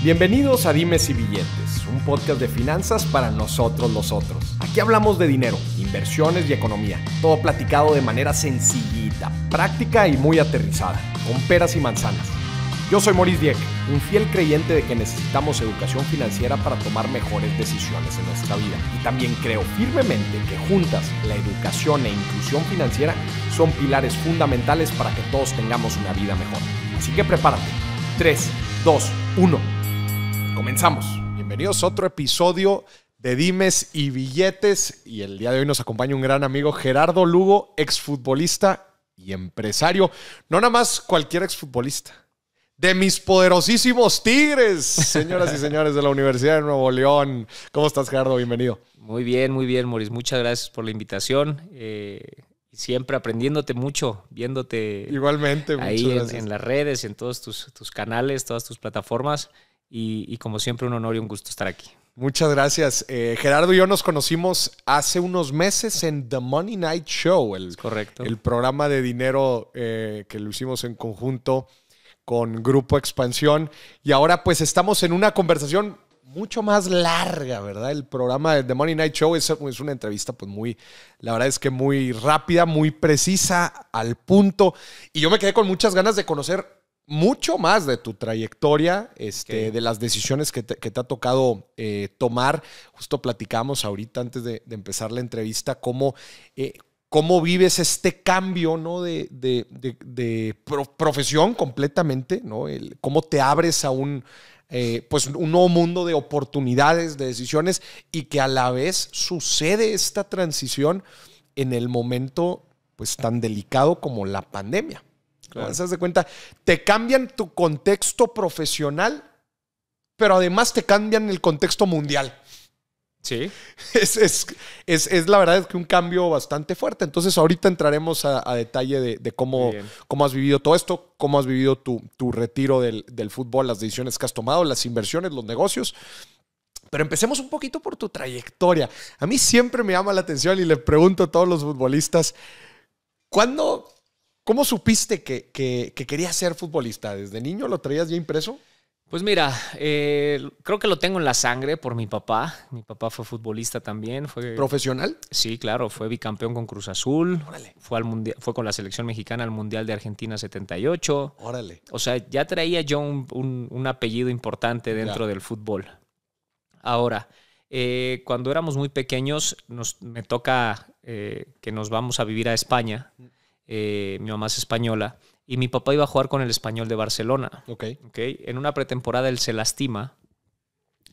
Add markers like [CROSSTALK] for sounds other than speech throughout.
Bienvenidos a Dimes y Billetes, un podcast de finanzas para nosotros los otros. Aquí hablamos de dinero, inversiones y economía, todo platicado de manera sencillita, práctica y muy aterrizada, con peras y manzanas. Yo soy Maurice Dieck, un fiel creyente de que necesitamos educación financiera para tomar mejores decisiones en nuestra vida. Y también creo firmemente que juntas la educación e inclusión financiera son pilares fundamentales para que todos tengamos una vida mejor. Así que prepárate. 3, 2, 1. Comenzamos. Bienvenidos a otro episodio de Dimes y Billetes. Y el día de hoy nos acompaña un gran amigo, Gerardo Lugo, exfutbolista y empresario. No nada más cualquier exfutbolista. De mis poderosísimos Tigres, señoras y [LAUGHS] señores de la Universidad de Nuevo León. ¿Cómo estás, Gerardo? Bienvenido. Muy bien, muy bien, Moris. Muchas gracias por la invitación. Eh, siempre aprendiéndote mucho, viéndote. Igualmente, ahí en, las redes, en todos tus canales, todas tus plataformas. Y, como siempre, un honor y un gusto estar aquí. Muchas gracias. Eh, Gerardo y yo nos conocimos hace unos meses en The Money Night Show, el, correcto. el programa de dinero eh, que lo hicimos en conjunto con Grupo Expansión. Y ahora pues estamos en una conversación mucho más larga, ¿verdad? El programa de The Money Night Show es, es, una entrevista, pues muy, la verdad es que muy rápida, muy precisa, al punto. Y yo me quedé con muchas ganas de conocer mucho más de tu trayectoria, este, de las decisiones que te, ha tocado eh, tomar. Justo platicamos ahorita antes de, empezar la entrevista cómo, eh, cómo vives este cambio ¿no? de, profesión completamente, ¿no? cómo te abres a un, eh, pues un nuevo mundo de oportunidades, de decisiones y que a la vez sucede esta transición en el momento pues tan delicado como la pandemia. ¿Se de cuenta? Te cambian tu contexto profesional, pero además te cambian el contexto mundial. Sí. [LAUGHS] Es, es, es, es, la verdad es que un cambio bastante fuerte. Entonces, ahorita entraremos a, detalle de, de cómo, cómo, has vivido todo esto, cómo has vivido tu, tu retiro del, del, fútbol, las decisiones que has tomado, las inversiones, los negocios. Pero empecemos un poquito por tu trayectoria. A mí siempre me llama la atención y le pregunto a todos los futbolistas, ¿cuándo ¿Cómo supiste que, querías ser futbolista? ¿Desde niño lo traías ya impreso? Pues mira, eh, creo que lo tengo en la sangre por mi papá. Mi papá fue futbolista también. Fue, ¿Profesional? Sí, claro. Fue bicampeón con Cruz Azul. Órale. Fue, al fue con la selección mexicana al Mundial de Argentina 78. Órale. O sea, ya traía yo un, apellido importante dentro del fútbol. Ahora, eh, cuando éramos muy pequeños, nos, me toca eh, que nos vamos a vivir a España. Mm. Eh, mi mamá es española, y mi papá iba a jugar con el español de Barcelona. Okay. Okay. En una pretemporada él se lastima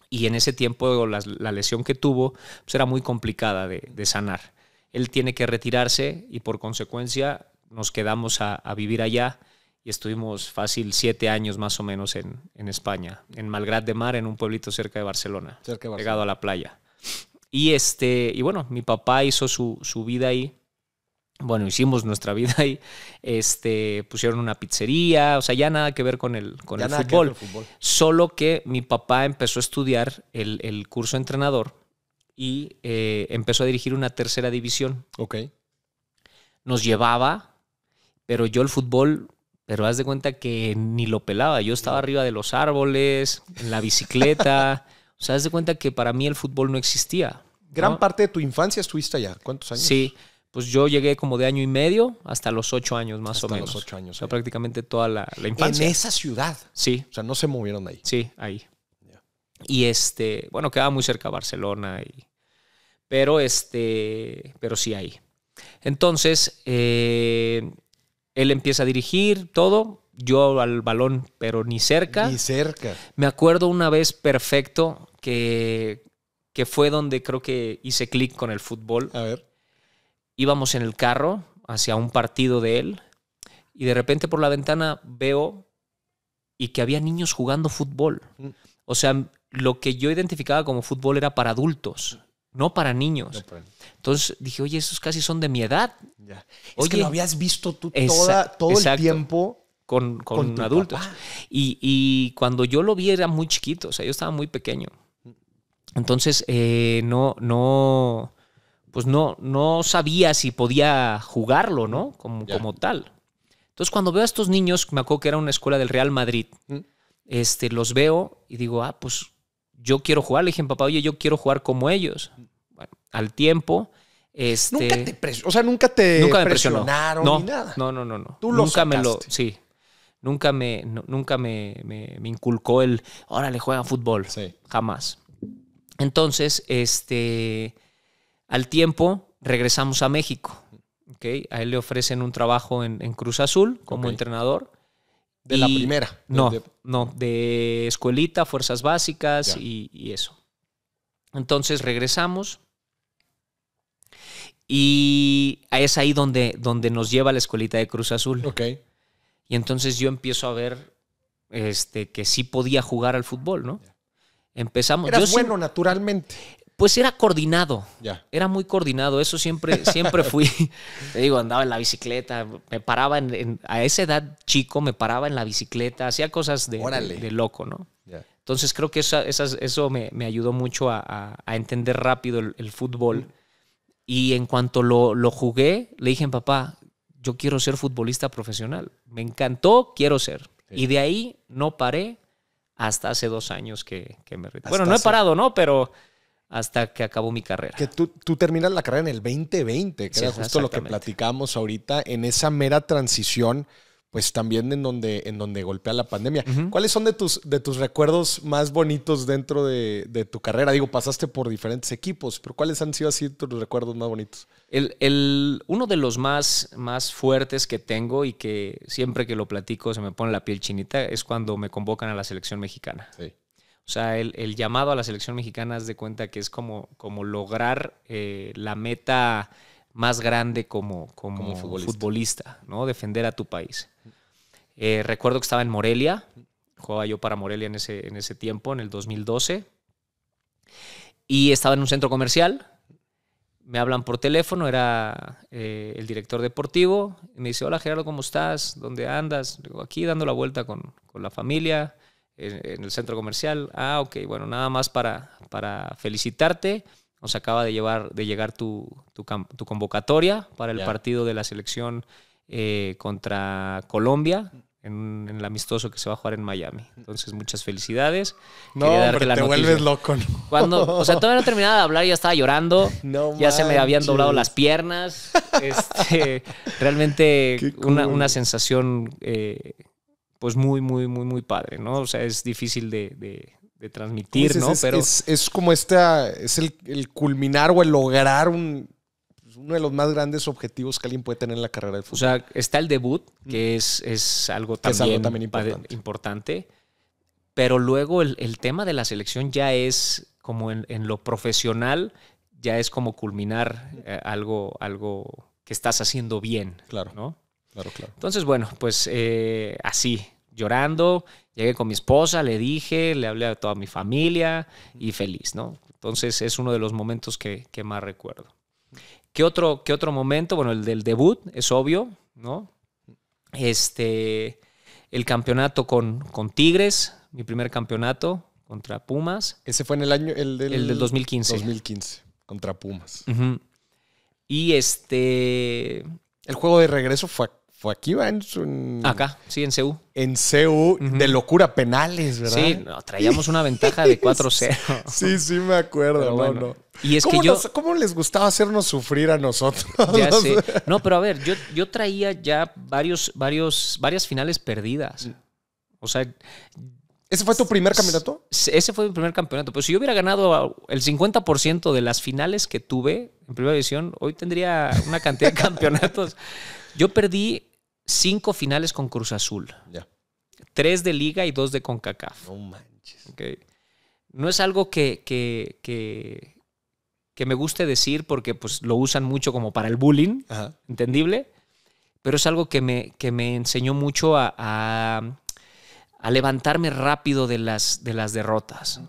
y en ese tiempo la, lesión que tuvo pues, era muy complicada de, sanar. Él tiene que retirarse y por consecuencia nos quedamos a, vivir allá y estuvimos fácil siete años más o menos en, España, en Malgrat de Mar, en un pueblito cerca de Barcelona, cerca de a la playa. Y, este, y bueno, mi papá hizo su, su vida ahí bueno, hicimos nuestra vida ahí, este, pusieron una pizzería, o sea, ya nada que ver con el, con fútbol. Solo que mi papá empezó a estudiar el, curso entrenador y eh, empezó a dirigir una tercera división. Ok. Nos llevaba, pero yo el fútbol, pero haz de cuenta que ni lo pelaba. Yo estaba arriba de los árboles, en la bicicleta. [LAUGHS] o sea, haz de cuenta que para mí el fútbol no existía. Gran parte de tu infancia estuviste allá. ¿Cuántos años? Sí pues yo llegué como de año y medio hasta los ocho años más o menos. Hasta los ocho años. O prácticamente toda la, infancia. En esa ciudad. Sí. O sea, no se movieron ahí. Sí, ahí. Y este, bueno, quedaba muy cerca Barcelona y... Pero este, pero sí ahí. Entonces, eh, él empieza a dirigir todo, yo al balón, pero ni cerca. Ni cerca. Me acuerdo una vez perfecto que, que fue donde creo que hice clic con el fútbol. A ver íbamos en el carro hacia un partido de él y de repente por la ventana veo y que había niños jugando fútbol. Mm. O sea, lo que yo identificaba como fútbol era para adultos, no para niños. Entonces dije, oye, esos casi son de mi edad. es que lo habías visto tú todo el tiempo. Con, con, con adultos. Y, cuando yo lo vi era muy chiquito, o sea, yo estaba muy pequeño. Mm. Entonces, eh, no, no, pues no, no sabía si podía jugarlo, ¿no? Como, como tal. Entonces, cuando veo a estos niños, me acuerdo que era una escuela del Real Madrid, mm. este, los veo y digo, ah, pues yo quiero jugar. Le dije, papá, oye, yo quiero jugar como ellos. al tiempo. Este nunca te O sea, nunca te presionaron ni nada. No, no, no, no. Tú nunca me lo. Sí. Nunca me, nunca me, me, inculcó el órale, juega fútbol. Sí. Jamás. Entonces, este al tiempo regresamos a México. Okay. A él le ofrecen un trabajo en, Cruz Azul como entrenador. De la primera. No, de, no, de escuelita, fuerzas básicas y, eso. Entonces regresamos. Y es ahí donde, nos lleva la escuelita de Cruz Azul. Y entonces yo empiezo a ver este, que sí podía jugar al fútbol, ¿no? Empezamos. Eras bueno, naturalmente. Pues era coordinado. Era muy coordinado. Eso siempre, siempre fui. [LAUGHS] Te digo, andaba en la bicicleta, me paraba en, a esa edad chico, me paraba en la bicicleta, hacía cosas de, de, loco, ¿no? Entonces creo que eso, eso me, ayudó mucho a, entender rápido el, fútbol. Y en cuanto lo, jugué, le dije, papá, yo quiero ser futbolista profesional. Me encantó, quiero ser. Y de ahí no paré hasta hace dos años que, me retiré. Bueno, no he parado, ¿no? Pero hasta que acabó mi carrera. Que tú, tú terminas la carrera en el 2020, que era justo lo que platicamos ahorita, en esa mera transición, pues también en donde, en donde golpea la pandemia. ¿Cuáles son de tus, de tus recuerdos más bonitos dentro de, de, tu carrera? Digo, pasaste por diferentes equipos, pero ¿cuáles han sido así tus recuerdos más bonitos? El, el, uno de los más, más fuertes que tengo y que siempre que lo platico se me pone la piel chinita es cuando me convocan a la selección mexicana. Sí o sea, el, llamado a la selección mexicana es de cuenta que es como, lograr eh, la meta más grande como, como, futbolista. ¿no? Defender a tu país. Eh, recuerdo que estaba en Morelia, jugaba yo para Morelia en ese, tiempo, en el 2012, y estaba en un centro comercial, me hablan por teléfono, era eh, el director deportivo, me dice, hola Gerardo, ¿cómo estás? ¿Dónde andas? aquí dando la vuelta con, con la familia, en, el centro comercial. Ah, ok, bueno, nada más para, para felicitarte. Nos acaba de, llevar, de llegar tu, tu, tu convocatoria para el partido de la selección eh, contra Colombia. En, el amistoso que se va a jugar en Miami. Entonces, muchas felicidades. No, te vuelves loco. Cuando, o sea, todavía no terminaba de hablar, ya estaba llorando. [LAUGHS] ya se me habían doblado las piernas. [LAUGHS] Este, realmente una, una, sensación eh, pues muy, muy, muy, muy padre, ¿no? O sea, es difícil de, transmitir, ¿no? Es, Pero... Es, como esta, es el, culminar o el lograr un, pues, uno de los más grandes objetivos que alguien puede tener en la carrera de fútbol. O sea, está el debut, mm. que es, es algo también, importante. Pero luego el, tema de la selección ya es como en, lo profesional, ya es como culminar eh, algo, algo que estás haciendo bien. Claro. ¿no? Claro, claro. Entonces, bueno, pues eh, así, llorando, llegué con mi esposa, le dije, le hablé a toda mi familia y feliz, ¿no? Entonces es uno de los momentos que, más recuerdo. ¿Qué otro, otro momento? Bueno, el del debut, es obvio, ¿no? Este, el campeonato con, Tigres, mi primer campeonato contra Pumas. Ese fue en el año, el del, 2015. 2015, contra Pumas. Y este... El juego de regreso fue aquí, va en, Acá, sí, en CU. En CU, de locura, penales, ¿verdad? Sí, traíamos una ventaja de 4-0. [LAUGHS] sí, sí, me acuerdo, no, Y es que yo. ¿Cómo les gustaba hacernos sufrir a nosotros? Ya [LAUGHS] sé. No, pero a ver, yo, yo traía ya varios, varios, varias finales perdidas. O sea. ¿Ese fue tu primer campeonato? Ese fue mi primer campeonato. Pero pues si yo hubiera ganado el 50% de las finales que tuve en primera división, hoy tendría una cantidad de [LAUGHS] campeonatos. Yo perdí cinco finales con Cruz Azul. Ya. Tres de Liga y dos de CONCACAF. No manches. No es algo que, que, me guste decir porque pues, lo usan mucho como para el bullying, entendible, pero es algo que me, que me enseñó mucho a, levantarme rápido de las, de las derrotas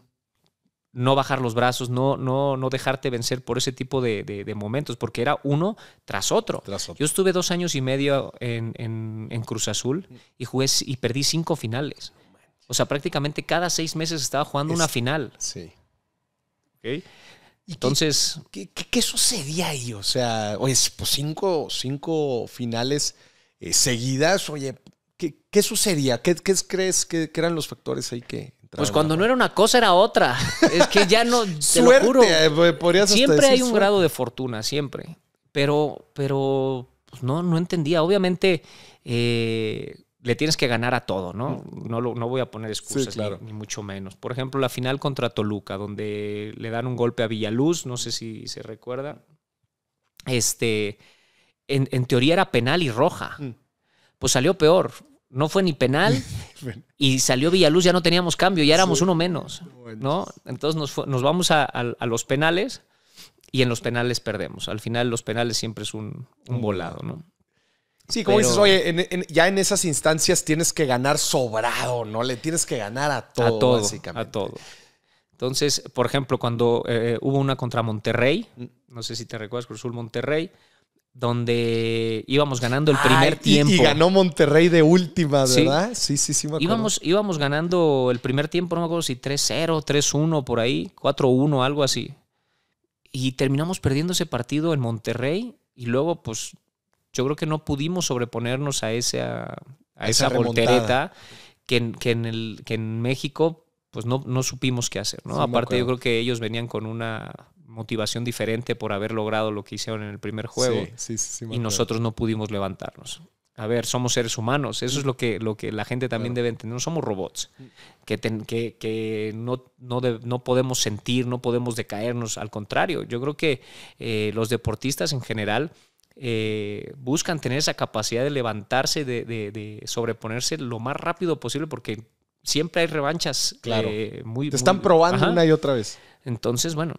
no bajar los brazos, no, no, no dejarte vencer por ese tipo de, momentos, porque era uno tras otro. Yo estuve dos años y medio en, Cruz Azul y jugué y perdí cinco finales. O sea, prácticamente cada seis meses estaba jugando una final. Sí. Entonces. ¿qué, sucedía ahí? O sea, oye, pues cinco, cinco finales eh, seguidas, oye, ¿qué, qué sucedía? ¿Qué, crees que eran los factores ahí que, pues cuando no era una cosa, era otra. [LAUGHS] Es que ya no. te [LAUGHS] eh, pues, siempre hay un grado de fortuna, siempre. Pero, pero pues, no, no entendía. Obviamente eh, le tienes que ganar a todo, ¿no? No, no voy a poner excusas, ni, mucho menos. Por ejemplo, la final contra Toluca, donde le dan un golpe a Villaluz, no sé si se recuerda. Este, en, teoría era penal y roja. Mm. Pues salió peor no fue ni penal [LAUGHS] y salió Villaluz, ya no teníamos cambio, ya éramos uno menos, ¿no? Entonces nos, nos vamos a, los penales y en los penales perdemos. Al final los penales siempre es un, volado, ¿no? Sí, como dices, oye, ya en esas instancias tienes que ganar sobrado, ¿no? Le tienes que ganar a todo, a todo A todo. Entonces, por ejemplo, cuando eh, hubo una contra Monterrey, mm. no sé si te recuerdas, Cruzul Monterrey, donde íbamos ganando el primer tiempo. Y ganó Monterrey de última, ¿verdad? Sí, sí, sí, Íbamos, ganando el primer tiempo, no me acuerdo si 3-0, 3-1 por ahí, 4-1, algo así. Y terminamos perdiendo ese partido en Monterrey y luego, pues, yo creo que no pudimos sobreponernos a esa, a esa, voltereta que, en el, que en México, pues, no, no supimos qué hacer, ¿no? Aparte, yo creo que ellos venían con una motivación diferente por haber logrado lo que hicieron en el primer juego y nosotros no pudimos levantarnos. A ver, somos seres humanos, eso es lo que, lo que la gente también debe entender, no somos robots, mm. que, que, no, no, podemos sentir, no podemos decaernos, al contrario, yo creo que eh, los deportistas en general eh, buscan tener esa capacidad de levantarse, de, sobreponerse lo más rápido posible porque siempre hay revanchas. Claro. Eh, muy, Te están probando una y otra vez. Entonces, bueno,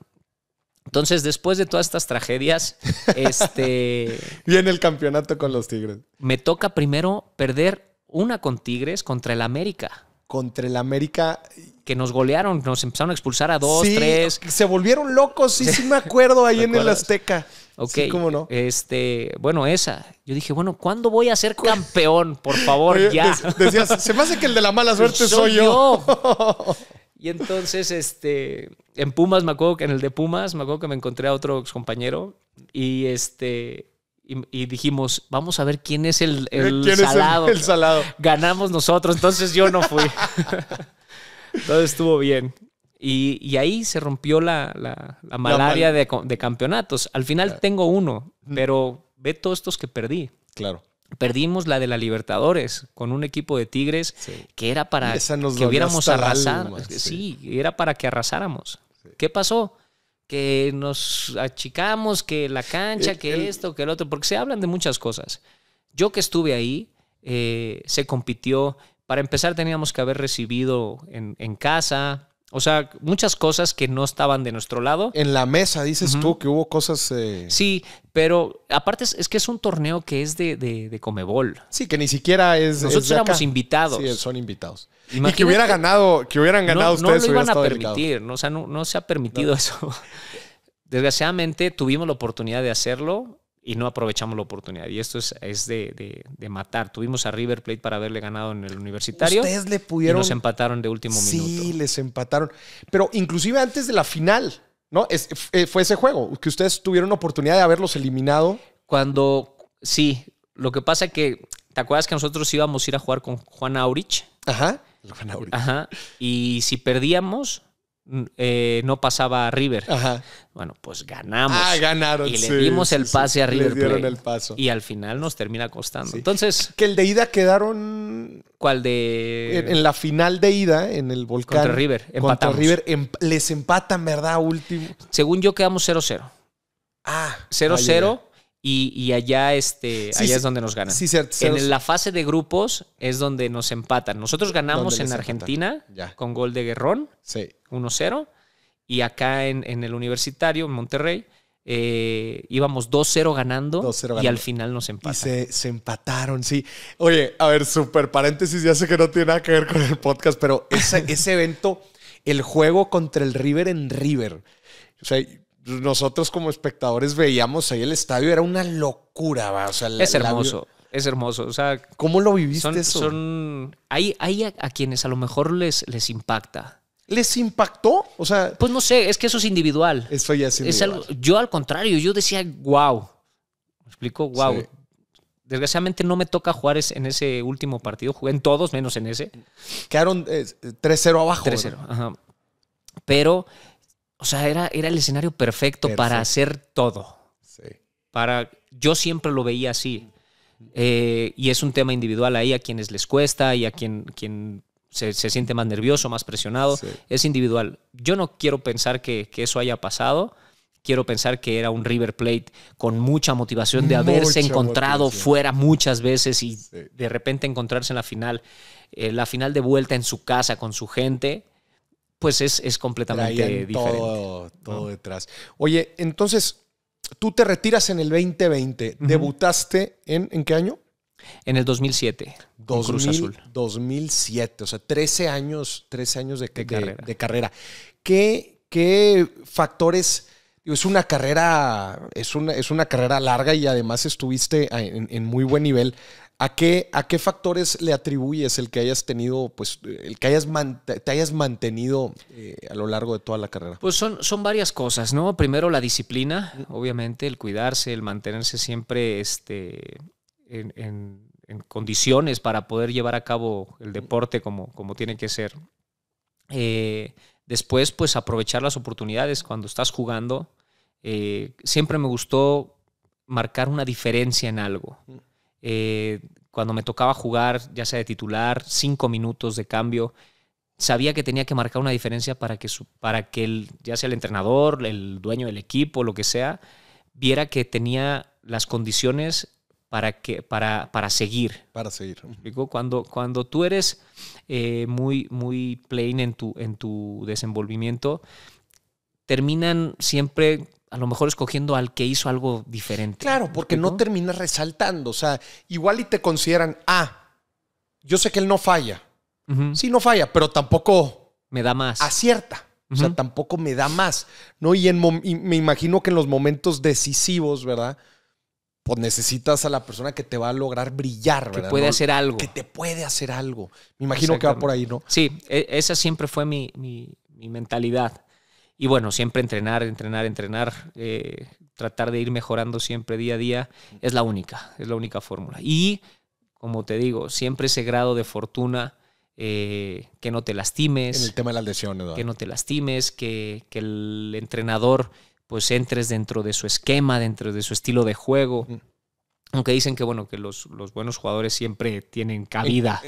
entonces, después de todas estas tragedias, [LAUGHS] este. Viene el campeonato con los Tigres. Me toca primero perder una con Tigres contra el América. Contra el América. Que nos golearon, nos empezaron a expulsar a dos, tres. Se volvieron locos, sí, sí me [LAUGHS] acuerdo ahí en el Azteca. Ok. Sí, ¿Cómo no? Este, bueno, esa. Yo dije, bueno, ¿cuándo voy a ser campeón? Por favor, ya. Decías, se me hace que el de la mala [LAUGHS] suerte soy, yo. yo. Y entonces, este, en Pumas, me acuerdo que en el de Pumas, me acuerdo que me encontré a otro compañero y este, y, dijimos, vamos a ver quién es el, [LAUGHS] salado. Ganamos nosotros, entonces yo no fui. entonces [LAUGHS] estuvo bien. Y, ahí se rompió la, malaria de, campeonatos. Al final tengo uno, pero ve todos estos que perdí. Claro. Perdimos la de la Libertadores con un equipo de Tigres que era para que hubiéramos arrasado. sí. era para que arrasáramos. ¿Qué pasó? Que nos achicamos, que la cancha, eh, que esto, que el otro, porque se hablan de muchas cosas. Yo que estuve ahí, eh, se compitió. Para empezar teníamos que haber recibido en casa, o sea, muchas cosas que no estaban de nuestro lado. En la mesa, dices tú, que hubo cosas... Eh, sí, pero aparte es, que es un torneo que es de, de, de Comebol. Sí, que ni siquiera es... Nosotros éramos invitados. Sí, son invitados. y que hubiera ganado, que hubieran ganado ustedes. No lo iban a permitir, no, se ha permitido eso. [LAUGHS] Desgraciadamente tuvimos la oportunidad de hacerlo y no aprovechamos la oportunidad. Y esto es, de, matar. Tuvimos a River Plate para haberle ganado en el universitario. Ustedes le pudieron. Y nos empataron de último minuto. Sí, les empataron. Pero inclusive antes de la final, ¿no? Es, eh, fue ese juego, que ustedes tuvieron oportunidad de haberlos eliminado. Cuando, sí, lo que pasa es que, ¿te acuerdas que nosotros íbamos a ir a jugar con Juan Aurich? Ajá. Juan Aurich. Ajá. Y si perdíamos, eh, no pasaba a River. Ajá. Bueno, pues ganamos. Ah, ganaron. Y le dimos el pase a River. el paso. Y al final nos termina costando. Entonces. Que el de ida quedaron. ¿Cuál de.? En, la final de ida, en el volcán. Contra River. Empatamos. Contra River. Em, les empatan, ¿verdad? Último. Según yo, quedamos 0-0. Ah. 0-0. Ah, y, allá, este, allá es donde nos ganan. Sí, cierto. en la fase de grupos es donde nos empatan. Nosotros ganamos en Argentina con gol de Guerrón, 1-0. Y acá en, en, el universitario, en Monterrey, eh, íbamos 2-0 ganando, y al final nos empatan. Y se, empataron, sí. Oye, a ver, súper paréntesis, ya sé que no tiene nada que ver con el podcast, pero ese, ese evento, el juego contra el River en River. O sea, nosotros como espectadores veíamos ahí el estadio, era una locura, ¿va? O sea, es hermoso. Es hermoso, o sea... ¿Cómo lo viviste eso? Hay, a, quienes a lo mejor les, les impacta. ¿Les impactó? O sea... Pues no sé, es que eso es individual. Eso ya es yo al contrario, yo decía, wow. ¿Me explico? Wow. Desgraciadamente no me toca jugar en ese último partido. Jugué en todos, menos en ese. Quedaron 3-0 eh, abajo. 3-0, ajá. Pero o sea, era, el escenario perfecto, para hacer todo. Sí. Para, yo siempre lo veía así. Eh, y es un tema individual ahí a quienes les cuesta y a quien, quien se, siente más nervioso, más presionado. Es individual. Yo no quiero pensar que, eso haya pasado. Quiero pensar que era un River Plate con mucha motivación de haberse encontrado fuera muchas veces y de repente encontrarse en la final, eh, la final de vuelta en su casa con su gente pues es, completamente diferente. Todo, detrás. Oye, entonces, tú te retiras en el 2020. ¿Debutaste en, qué año? En el 2007. Cruz Azul. 2007, o sea, 13 años, 13 años de, carrera. ¿Qué, factores? Es una carrera, es una, es una carrera larga y además estuviste en, en muy buen nivel. ¿A qué, ¿A qué factores le atribuyes el que hayas tenido, pues, el que hayas te hayas mantenido eh, a lo largo de toda la carrera? Pues son, son varias cosas, ¿no? Primero la disciplina, obviamente, el cuidarse, el mantenerse siempre este, en, condiciones para poder llevar a cabo el deporte como, como tiene que ser. Eh, después, pues aprovechar las oportunidades cuando estás jugando. Eh, siempre me gustó marcar una diferencia en algo. Mm. Eh, cuando me tocaba jugar, ya sea de titular, cinco minutos de cambio, sabía que tenía que marcar una diferencia para que, para que ya sea el entrenador, el dueño del equipo, lo que sea, viera que tenía las condiciones para, que, para, para seguir. Para seguir. Cuando, cuando tú eres eh, muy, muy plain en tu, en tu desenvolvimiento, terminan siempre a lo mejor escogiendo al que hizo algo diferente. Claro, porque no termina resaltando. O sea, igual y te consideran, ah, yo sé que él no falla. Sí, no falla, pero tampoco. Me da más. Acierta. O sea, tampoco me da más. ¿no? Y, me imagino que en los momentos decisivos, ¿verdad? Pues necesitas a la persona que te va a lograr brillar, ¿verdad? Que puede hacer algo. Que te puede hacer algo. Me imagino que va por ahí, ¿no? Sí, e-, esa siempre fue mi, mi mentalidad. Y bueno, siempre entrenar, entrenar, entrenar, eh, tratar de ir mejorando siempre día a día, es la única, es la única fórmula. Y, como te digo, siempre ese grado de fortuna, eh, que no te lastimes. En el tema de las lesiones, Que no te lastimes, que, el entrenador pues entres dentro de su esquema, dentro de su estilo de juego. Aunque dicen que, bueno, que los, buenos jugadores siempre tienen cabida,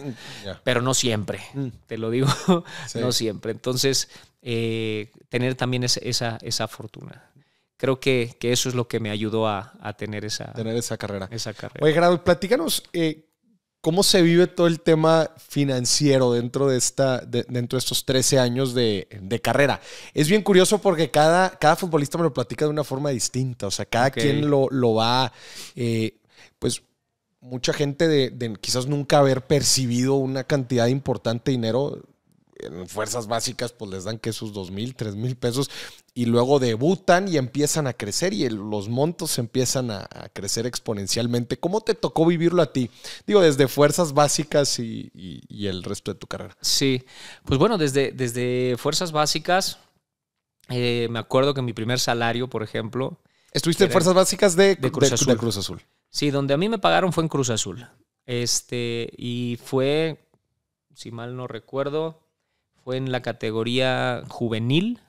pero no siempre, mm. te lo digo, [LAUGHS] no siempre. Entonces, eh, tener también esa, esa fortuna. Creo que, eso es lo que me ayudó a, tener, esa, tener esa carrera. Esa carrera. Oye, Gerardo, platícanos eh, cómo se vive todo el tema financiero dentro de, esta, dentro de estos 13 años de, carrera. Es bien curioso porque cada, cada futbolista me lo platica de una forma distinta, o sea, cada quien lo, lo va... Eh, pues mucha gente de, quizás nunca haber percibido una cantidad importante de dinero en fuerzas básicas, pues les dan que sus dos mil, tres mil pesos y luego debutan y empiezan a crecer y los montos empiezan a, crecer exponencialmente. ¿Cómo te tocó vivirlo a ti? Digo, desde fuerzas básicas y, el resto de tu carrera. Sí, pues bueno, desde, desde fuerzas básicas, eh, me acuerdo que mi primer salario, por ejemplo. Estuviste en fuerzas básicas de, de Cruz Azul. Sí, donde a mí me pagaron fue en Cruz Azul. Este, y fue, si mal no recuerdo, fue en la categoría juvenil,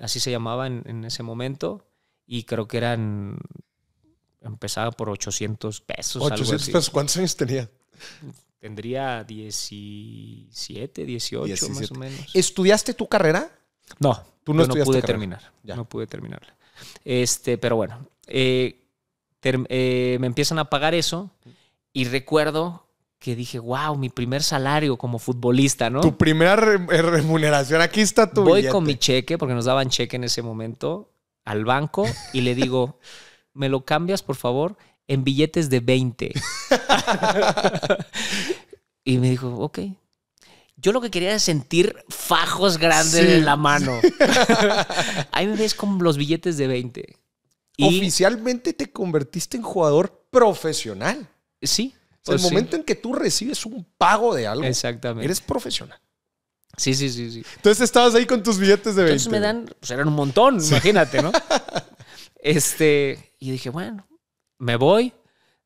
así se llamaba en, ese momento, y creo que eran, empezaba por 800 pesos. 800 pesos, ¿cuántos años tenía? Tendría 17, 18 más o menos. ¿Estudiaste tu carrera? No, Tú no, yo no pude terminar, ya. no pude terminarla. Este, pero bueno, eh, eh, me empiezan a pagar eso y recuerdo que dije, wow, mi primer salario como futbolista, ¿no? Tu primera eh, remuneración, aquí está tu. Voy con mi cheque, porque nos daban cheque en ese momento, al banco y le digo, ¿me lo cambias, por favor? En billetes de 20. y me dijo, ok. Yo lo que quería era sentir fajos grandes en la mano. Ahí me ves con los billetes de 20. Oficialmente te convertiste en jugador profesional. Sí. el pues momento en que tú recibes un pago de algo, eres profesional. Sí, sí, sí, sí. Entonces estabas ahí con tus billetes de 20. Entonces me dan, pues eran un montón, imagínate, ¿no? [LAUGHS] este, y dije, bueno, me voy.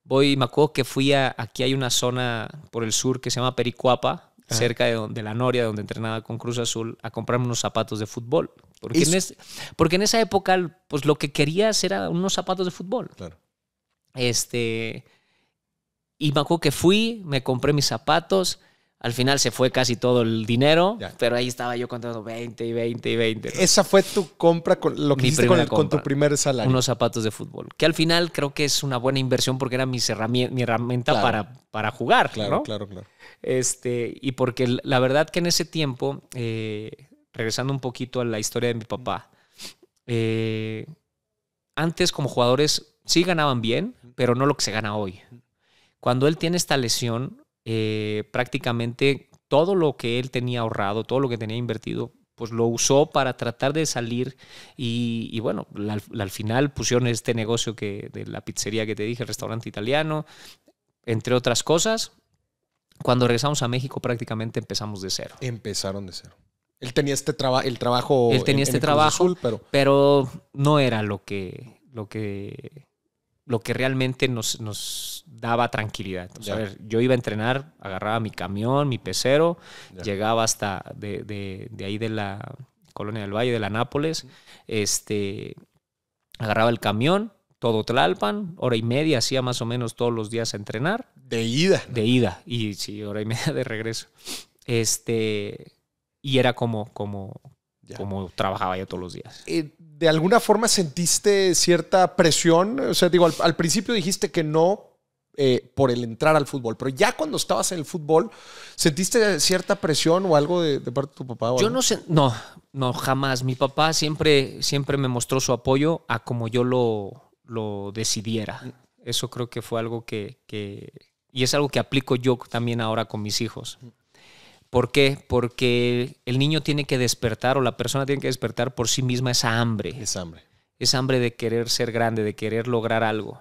Voy, me acuerdo que fui a, aquí hay una zona por el sur que se llama Pericuapa, cerca de, la Noria, donde entrenaba con Cruz Azul, a comprarme unos zapatos de fútbol. Porque, en, porque en esa época, pues lo que querías era unos zapatos de fútbol. Claro. Este. Y me acuerdo que fui, me compré mis zapatos al final se fue casi todo el dinero, pero ahí estaba yo contando 20 y 20 y 20. Esa fue tu compra con lo que con, tu primer salario. Unos zapatos de fútbol, que al final creo que es una buena inversión porque era mi herramienta para, para jugar. Claro, claro, claro. Este, y porque la verdad que en ese tiempo, eh, regresando un poquito a la historia de mi papá, eh, antes como jugadores sí ganaban bien, pero no lo que se gana hoy. Cuando él tiene esta lesión, eh, prácticamente todo lo que él tenía ahorrado, todo lo que tenía invertido, pues lo usó para tratar de salir y, bueno, al final pusieron este negocio que, de la pizzería que te dije, el restaurante italiano, entre otras cosas. Cuando regresamos a México prácticamente empezamos de cero. Empezaron de cero. Él tenía este el trabajo. Él tenía este el trabajo, Azul, pero... pero no era lo que, lo que lo que realmente nos, daba tranquilidad. yo iba a entrenar, agarraba mi camión, mi pecero, llegaba hasta de, ahí de la colonia del Valle, de la Nápoles, este, agarraba el camión, todo Tlalpan, hora y media hacía más o menos todos los días a entrenar. De ida. De ida, y sí, hora y [LAUGHS] media de regreso. Este, y era como, como, como trabajaba yo todos los días. Eh, de alguna forma sentiste cierta presión? O sea, digo, al, principio dijiste que no eh, por el entrar al fútbol, pero ya cuando estabas en el fútbol, ¿sentiste cierta presión o algo de, parte de tu papá? yo no sé, no, no, jamás. Mi papá siempre, siempre me mostró su apoyo a como yo lo, lo decidiera. Eso creo que fue algo que, que, y es algo que aplico yo también ahora con mis hijos. ¿Por qué? Porque el niño tiene que despertar o la persona tiene que despertar por sí misma esa hambre. Es hambre. Es hambre de querer ser grande, de querer lograr algo.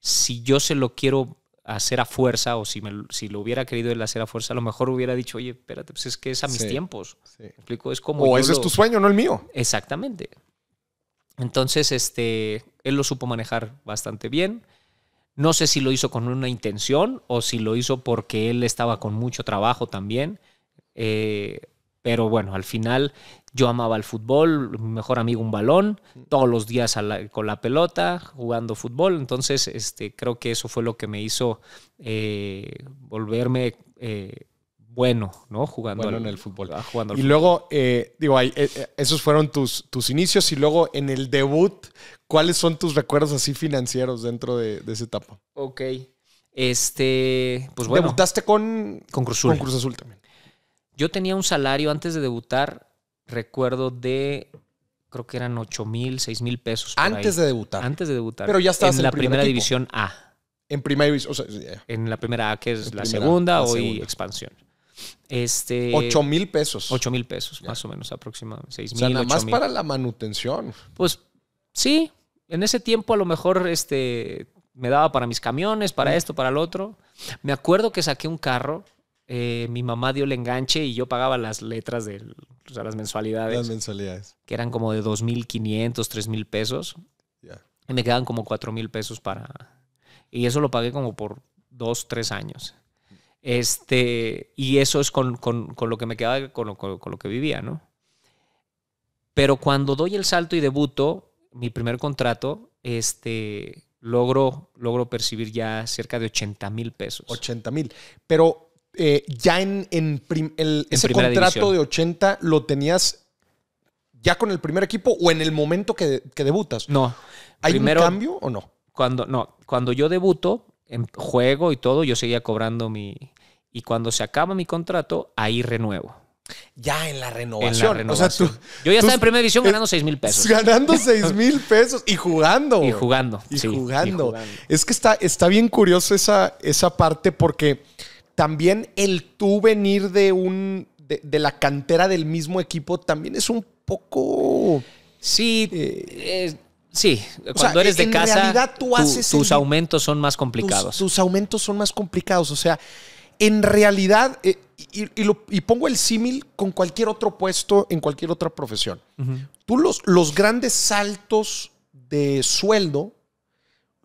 Si yo se lo quiero hacer a fuerza o si, me, si lo hubiera querido él hacer a fuerza, a lo mejor hubiera dicho, oye, espérate, pues es que es a mis tiempos. explico? Es como... O ese es tu sueño, no el mío. Exactamente. Entonces, este, él lo supo manejar bastante bien. No sé si lo hizo con una intención o si lo hizo porque él estaba con mucho trabajo también. Eh, pero bueno, al final yo amaba el fútbol, mi mejor amigo un balón, mm. todos los días con la pelota, jugando fútbol. Entonces, este, creo que eso fue lo que me hizo eh, volverme eh, bueno, ¿no? Jugando bueno en el fútbol. Ah, y luego, digo, esos fueron tus, tus inicios y luego en el debut, ¿cuáles son tus recuerdos así financieros dentro de, esa etapa? Ok. Este, pues bueno. Debutaste con, Con Cruz Azul también. Yo tenía un salario antes de debutar, recuerdo, de creo que eran 8 mil, 6 mil pesos. Antes de debutar. Antes de debutar. Pero ya estabas en, la primera división A. En primera división, En la primera A, que es la segunda, hoy expansión. Este, 8 mil pesos. 8 mil pesos, más o menos, aproximadamente. 6 nada más para la manutención. Pues sí, en ese tiempo a lo mejor este, me daba para mis camiones, para esto, para lo otro. Me acuerdo que saqué un carro eh, mi mamá dio el enganche y yo pagaba las letras de las mensualidades. Las mensualidades. Que eran como de 2.500, 3.000 pesos. Y me quedaban como 4.000 pesos para... Y eso lo pagué como por dos, tres años. Este, y eso es con, lo que me quedaba, con lo, que vivía, ¿no? Pero cuando doy el salto y debuto, mi primer contrato, este, logro, logro percibir ya cerca de 80 mil pesos. 80 mil. Pero eh, ya en, el, ese contrato de 80 lo tenías ya con el primer equipo o en el momento que, debutas? No. ¿Hay un cambio o no? Cuando, no, cuando yo debuto, en em, juego y todo, yo seguía cobrando mi... Y cuando se acaba mi contrato, ahí renuevo. Ya en la renovación. yo ya estaba en primera división ganando 6 mil pesos. Ganando 6 [LAUGHS] mil pesos y jugando. Y jugando. Y, jugando. Es que está, está bien curioso esa, esa parte porque también el tú venir de un. de, la cantera del mismo equipo también es un poco. Sí, eh, eh, sí. Cuando eres de en casa, realidad tú tus aumentos son más complicados. Tus, aumentos son más complicados. O sea, en realidad, eh, y, pongo el símil con cualquier otro puesto en cualquier otra profesión. Tú los, los grandes saltos de sueldo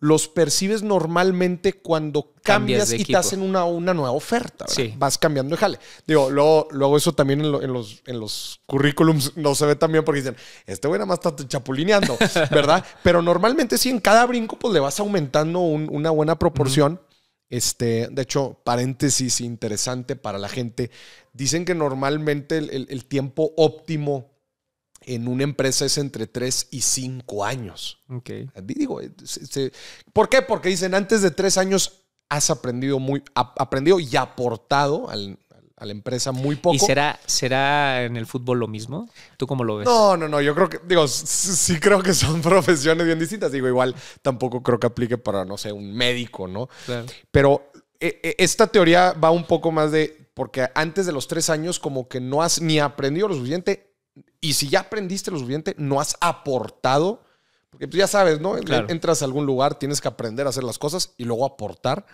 los percibes normalmente cuando cambias, y te hacen una, una nueva oferta. Vas cambiando de jale. Digo, luego, luego eso también en, los, en los currículums no se ve también porque dicen, este güey nada más está chapulineando, [LAUGHS] ¿verdad? Pero normalmente sí, en cada brinco pues le vas aumentando una buena proporción. Este, de hecho, paréntesis interesante para la gente. Dicen que normalmente el, el tiempo óptimo en una empresa es entre tres y cinco años. Ok. Digo, eh, ¿por qué? Porque dicen, antes de tres años has aprendido, muy, aprendido y aportado a la empresa muy poco. ¿Y será, será en el fútbol lo mismo? ¿Tú cómo lo ves? No, no, no. Yo creo que, digo, sí creo que son [LAUGHS] profesiones bien distintas. Digo, igual tampoco creo que aplique para, no sé, un médico, ¿no? Claro. Pero e, e, esta teoría va un poco más de, porque antes de los tres años como que no has ni aprendido lo suficiente y si ya aprendiste lo suficiente, no has aportado. Porque tú ya sabes, ¿no? Entras a algún lugar, tienes que aprender a hacer las cosas y luego aportar.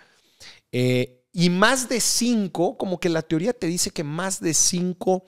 Eh, y más de cinco, como que la teoría te dice que más de cinco,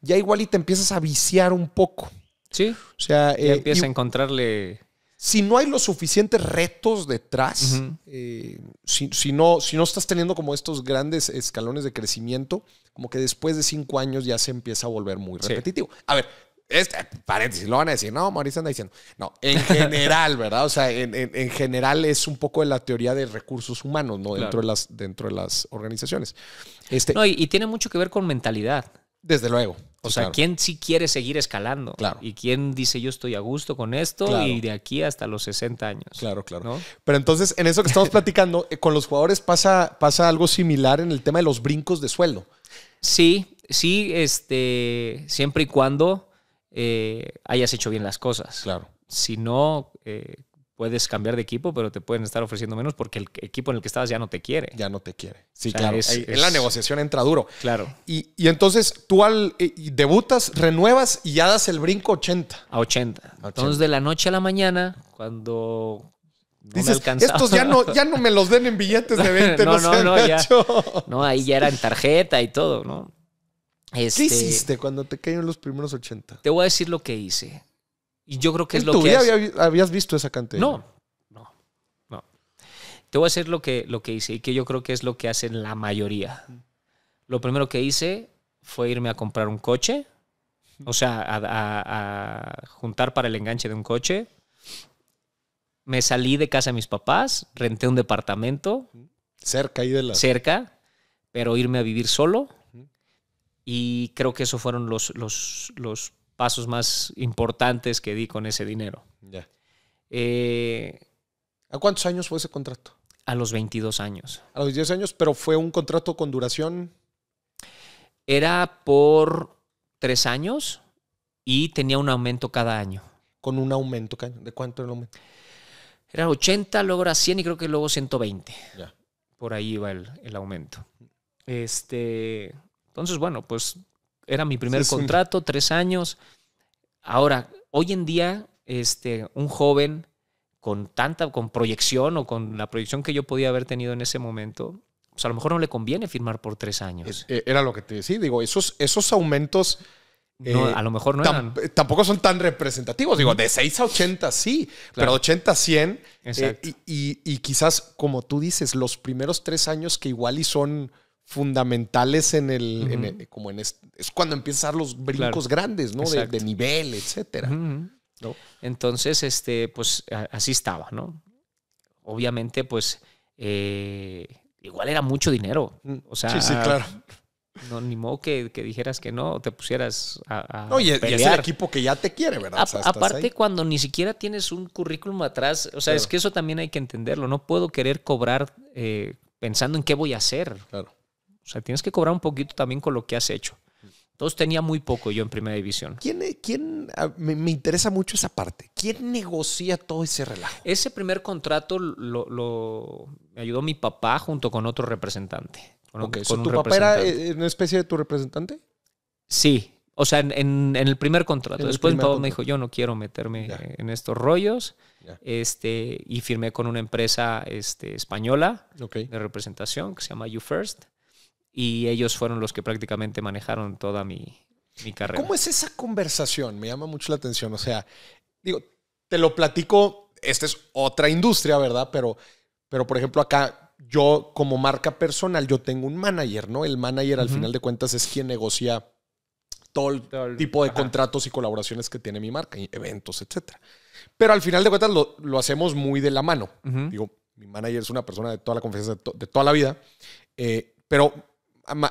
ya igual y te empiezas a viciar un poco. Sí. O sea, eh, empieza a encontrarle si no hay los suficientes retos detrás, eh, si, no, si no estás teniendo como estos grandes escalones de crecimiento, como que después de cinco años ya se empieza a volver muy repetitivo. A ver, este, paréntesis, lo van a decir, no, Mauricio anda diciendo. No, en general, ¿verdad? O sea, en, general es un poco de la teoría de recursos humanos, ¿no? Dentro, de, las, dentro de las organizaciones. Este, no, y, tiene mucho que ver con mentalidad. Desde luego. O sea, ¿quién sí quiere seguir escalando? Claro. ¿Y quién dice yo estoy a gusto con esto y de aquí hasta los 60 años? Claro, claro. Pero entonces, en eso que estamos platicando, eh, con los jugadores pasa, pasa algo similar en el tema de los brincos de sueldo? Sí, sí, este, siempre y cuando eh, hayas hecho bien las cosas. Claro. Si no, eh, puedes cambiar de equipo, pero te pueden estar ofreciendo menos porque el equipo en el que estabas ya no te quiere. Ya no te quiere. Sí, claro. En la negociación entra duro. Claro. Y, entonces tú al eh, debutas, renuevas y ya das el brinco 80. A 80. 80. Entonces de la noche a la mañana, cuando no Dices, estos ya no, [LAUGHS] ya no me los den en billetes de 20, no, no, no, no, ahí ya era en tarjeta y todo, ¿no? Este, ¿Qué hiciste cuando te en los primeros 80? Te voy a decir lo que hice. Y yo creo que es lo tú? que. ¿Ya habías visto esa cantidad? No, no, no. Te voy a hacer lo que, lo que hice y que yo creo que es lo que hacen la mayoría. Lo primero que hice fue irme a comprar un coche, o sea, a, juntar para el enganche de un coche. Me salí de casa de mis papás, renté un departamento. Cerca ahí de la. Cerca, pero irme a vivir solo. Y creo que esos fueron los, los pasos más importantes que di con ese dinero. Ya. Eh, ¿A cuántos años fue ese contrato? A los 22 años. A los 10 años, pero fue un contrato con duración. Era por tres años y tenía un aumento cada año. ¿Con un aumento ¿De cuánto era el aumento? Era 80, luego era 100 y creo que luego 120. Ya. Por ahí iba el, el aumento. Este, entonces, bueno, pues era mi primer contrato, tres años. Ahora, hoy en día, este, un joven con tanta, con proyección o con la proyección que yo podía haber tenido en ese momento, pues a lo mejor no le conviene firmar por tres años. Eh, eh, era lo que te decía, digo, esos, esos aumentos... Eh, a lo mejor no Tampoco son tan representativos. Digo, de 6 a 80 sí, pero 80 a 100. y, y, quizás, como tú dices, los primeros tres años que igual y son fundamentales en el, como en es cuando empiezan los brincos grandes, ¿no? De, nivel, etcétera. Entonces, este, pues así estaba, ¿no? Obviamente, pues eh, igual era mucho dinero. Mm. O sea, sí, sí, claro. No, ni modo que, dijeras que no, te pusieras a. no, y, es el equipo que ya te quiere, ¿verdad? aparte, cuando ni siquiera tienes un currículum atrás, o sea, es que eso también hay que entenderlo. No puedo querer cobrar eh, pensando en qué voy a hacer. Claro. O sea, tienes que cobrar un poquito también con lo que has hecho. Entonces tenía muy poco yo en primera división. ¿Quién, quién ah, me, interesa mucho esa parte? ¿Quién negocia todo ese relajo? Ese primer contrato lo, me ayudó mi papá junto con otro representante. Con, ¿Tu papá era eh, una especie de tu representante? Sí, o sea, en, el primer contrato. Después me dijo, yo no quiero meterme en estos rollos. Este, y firmé con una empresa este, española de representación que se llama You First y ellos fueron los que prácticamente manejaron toda mi, carrera. ¿Cómo es esa conversación? Me llama mucho la atención. O sea, digo, te lo platico, esta es otra industria, ¿verdad? Pero, pero por ejemplo, acá yo como marca personal, yo tengo un manager, ¿no? El manager al final de cuentas es quien negocia todo el, tipo de contratos y colaboraciones que tiene mi marca, eventos, etc. Pero al final de cuentas lo, hacemos muy de la mano. Digo, mi manager es una persona de toda la confianza, de, toda la vida. Eh, pero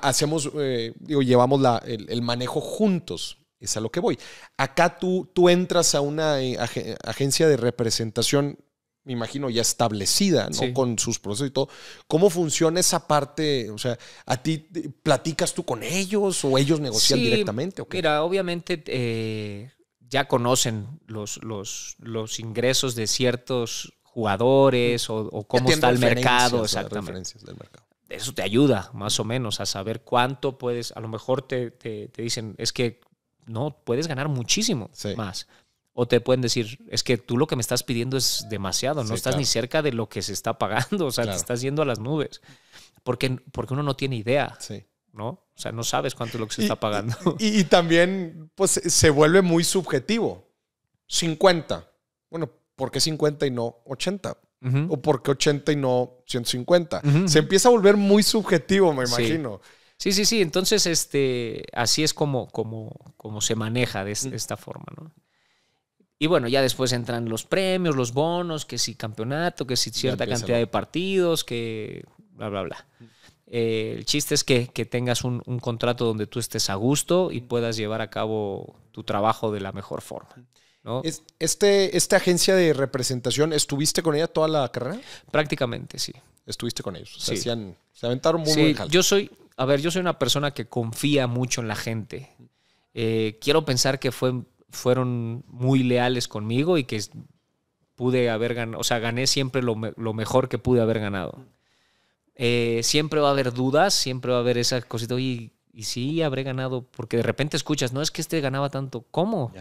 hacemos, eh, digo, llevamos la, el, manejo juntos. Es a lo que voy. Acá tú, tú entras a una eh, agencia de representación, me imagino, ya establecida, ¿no? Con sus procesos y todo. ¿Cómo funciona esa parte? O sea, ¿a ti platicas tú con ellos o ellos negocian directamente? Mira, obviamente eh, ya conocen los, los, los ingresos de ciertos jugadores o, cómo está el mercado. Exactamente. Referencias del mercado eso te ayuda más o menos a saber cuánto puedes, a lo mejor te, dicen, es que no, puedes ganar muchísimo más. O te pueden decir, es que tú lo que me estás pidiendo es demasiado, no estás ni cerca de lo que se está pagando, [LAUGHS] o sea, te estás yendo a las nubes. Porque, porque uno no tiene idea, ¿no? O sea, no sabes cuánto es lo que se está pagando. Y, también, pues, se vuelve muy subjetivo. 50. Bueno, ¿por qué 50 y no 80? O porque 80 y no 150. Se empieza a volver muy subjetivo, me imagino. Sí, sí, sí. Entonces, este, así es como, como, se maneja de, esta forma, ¿no? Y bueno, ya después entran los premios, los bonos, que si campeonato, que si cierta cantidad de partidos, que bla, bla, bla. Eh, el chiste es que, tengas un, contrato donde tú estés a gusto y puedas llevar a cabo tu trabajo de la mejor forma. Este, ¿Esta agencia de representación, estuviste con ella toda la carrera? Prácticamente, sí. Estuviste con ellos. hacían, se aventaron muy Yo soy, a ver, yo soy una persona que confía mucho en la gente. Eh, quiero pensar que fueron muy leales conmigo y que pude haber ganado, o sea, gané siempre lo, mejor que pude haber ganado. Eh, siempre va a haber dudas, siempre va a haber esa cosita, Oye, y sí habré ganado, porque de repente escuchas, no es que este ganaba tanto, ¿cómo?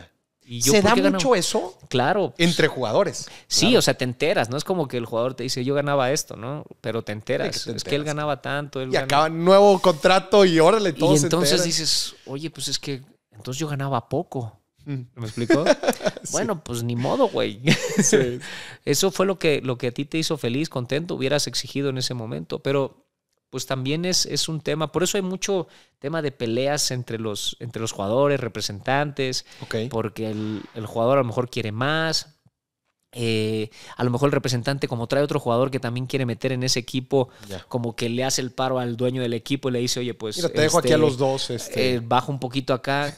¿Se da mucho eso? Claro. Entre jugadores. Sí, o sea, te enteras, no es como que el jugador te dice, yo ganaba esto, ¿no? Pero te enteras. Es que él ganaba tanto. Él y ganaba... acaba nuevo contrato y órale, todo. Y entonces dices, oye, pues es que entonces yo ganaba poco. Mm. ¿Me explicó? [LAUGHS] Bueno, pues ni modo, güey. [LAUGHS] eso fue lo que, lo que a ti te hizo feliz, contento, hubieras exigido en ese momento. Pero pues también es, es, un tema. Por eso hay mucho tema de peleas entre los, entre los jugadores, representantes, porque el, jugador a lo mejor quiere más. Eh, a lo mejor el representante, como trae otro jugador que también quiere meter en ese equipo, como que le hace el paro al dueño del equipo y le dice, oye, pues. Mira, te dejo aquí a este, los dos. Este... Eh, bajo un poquito acá.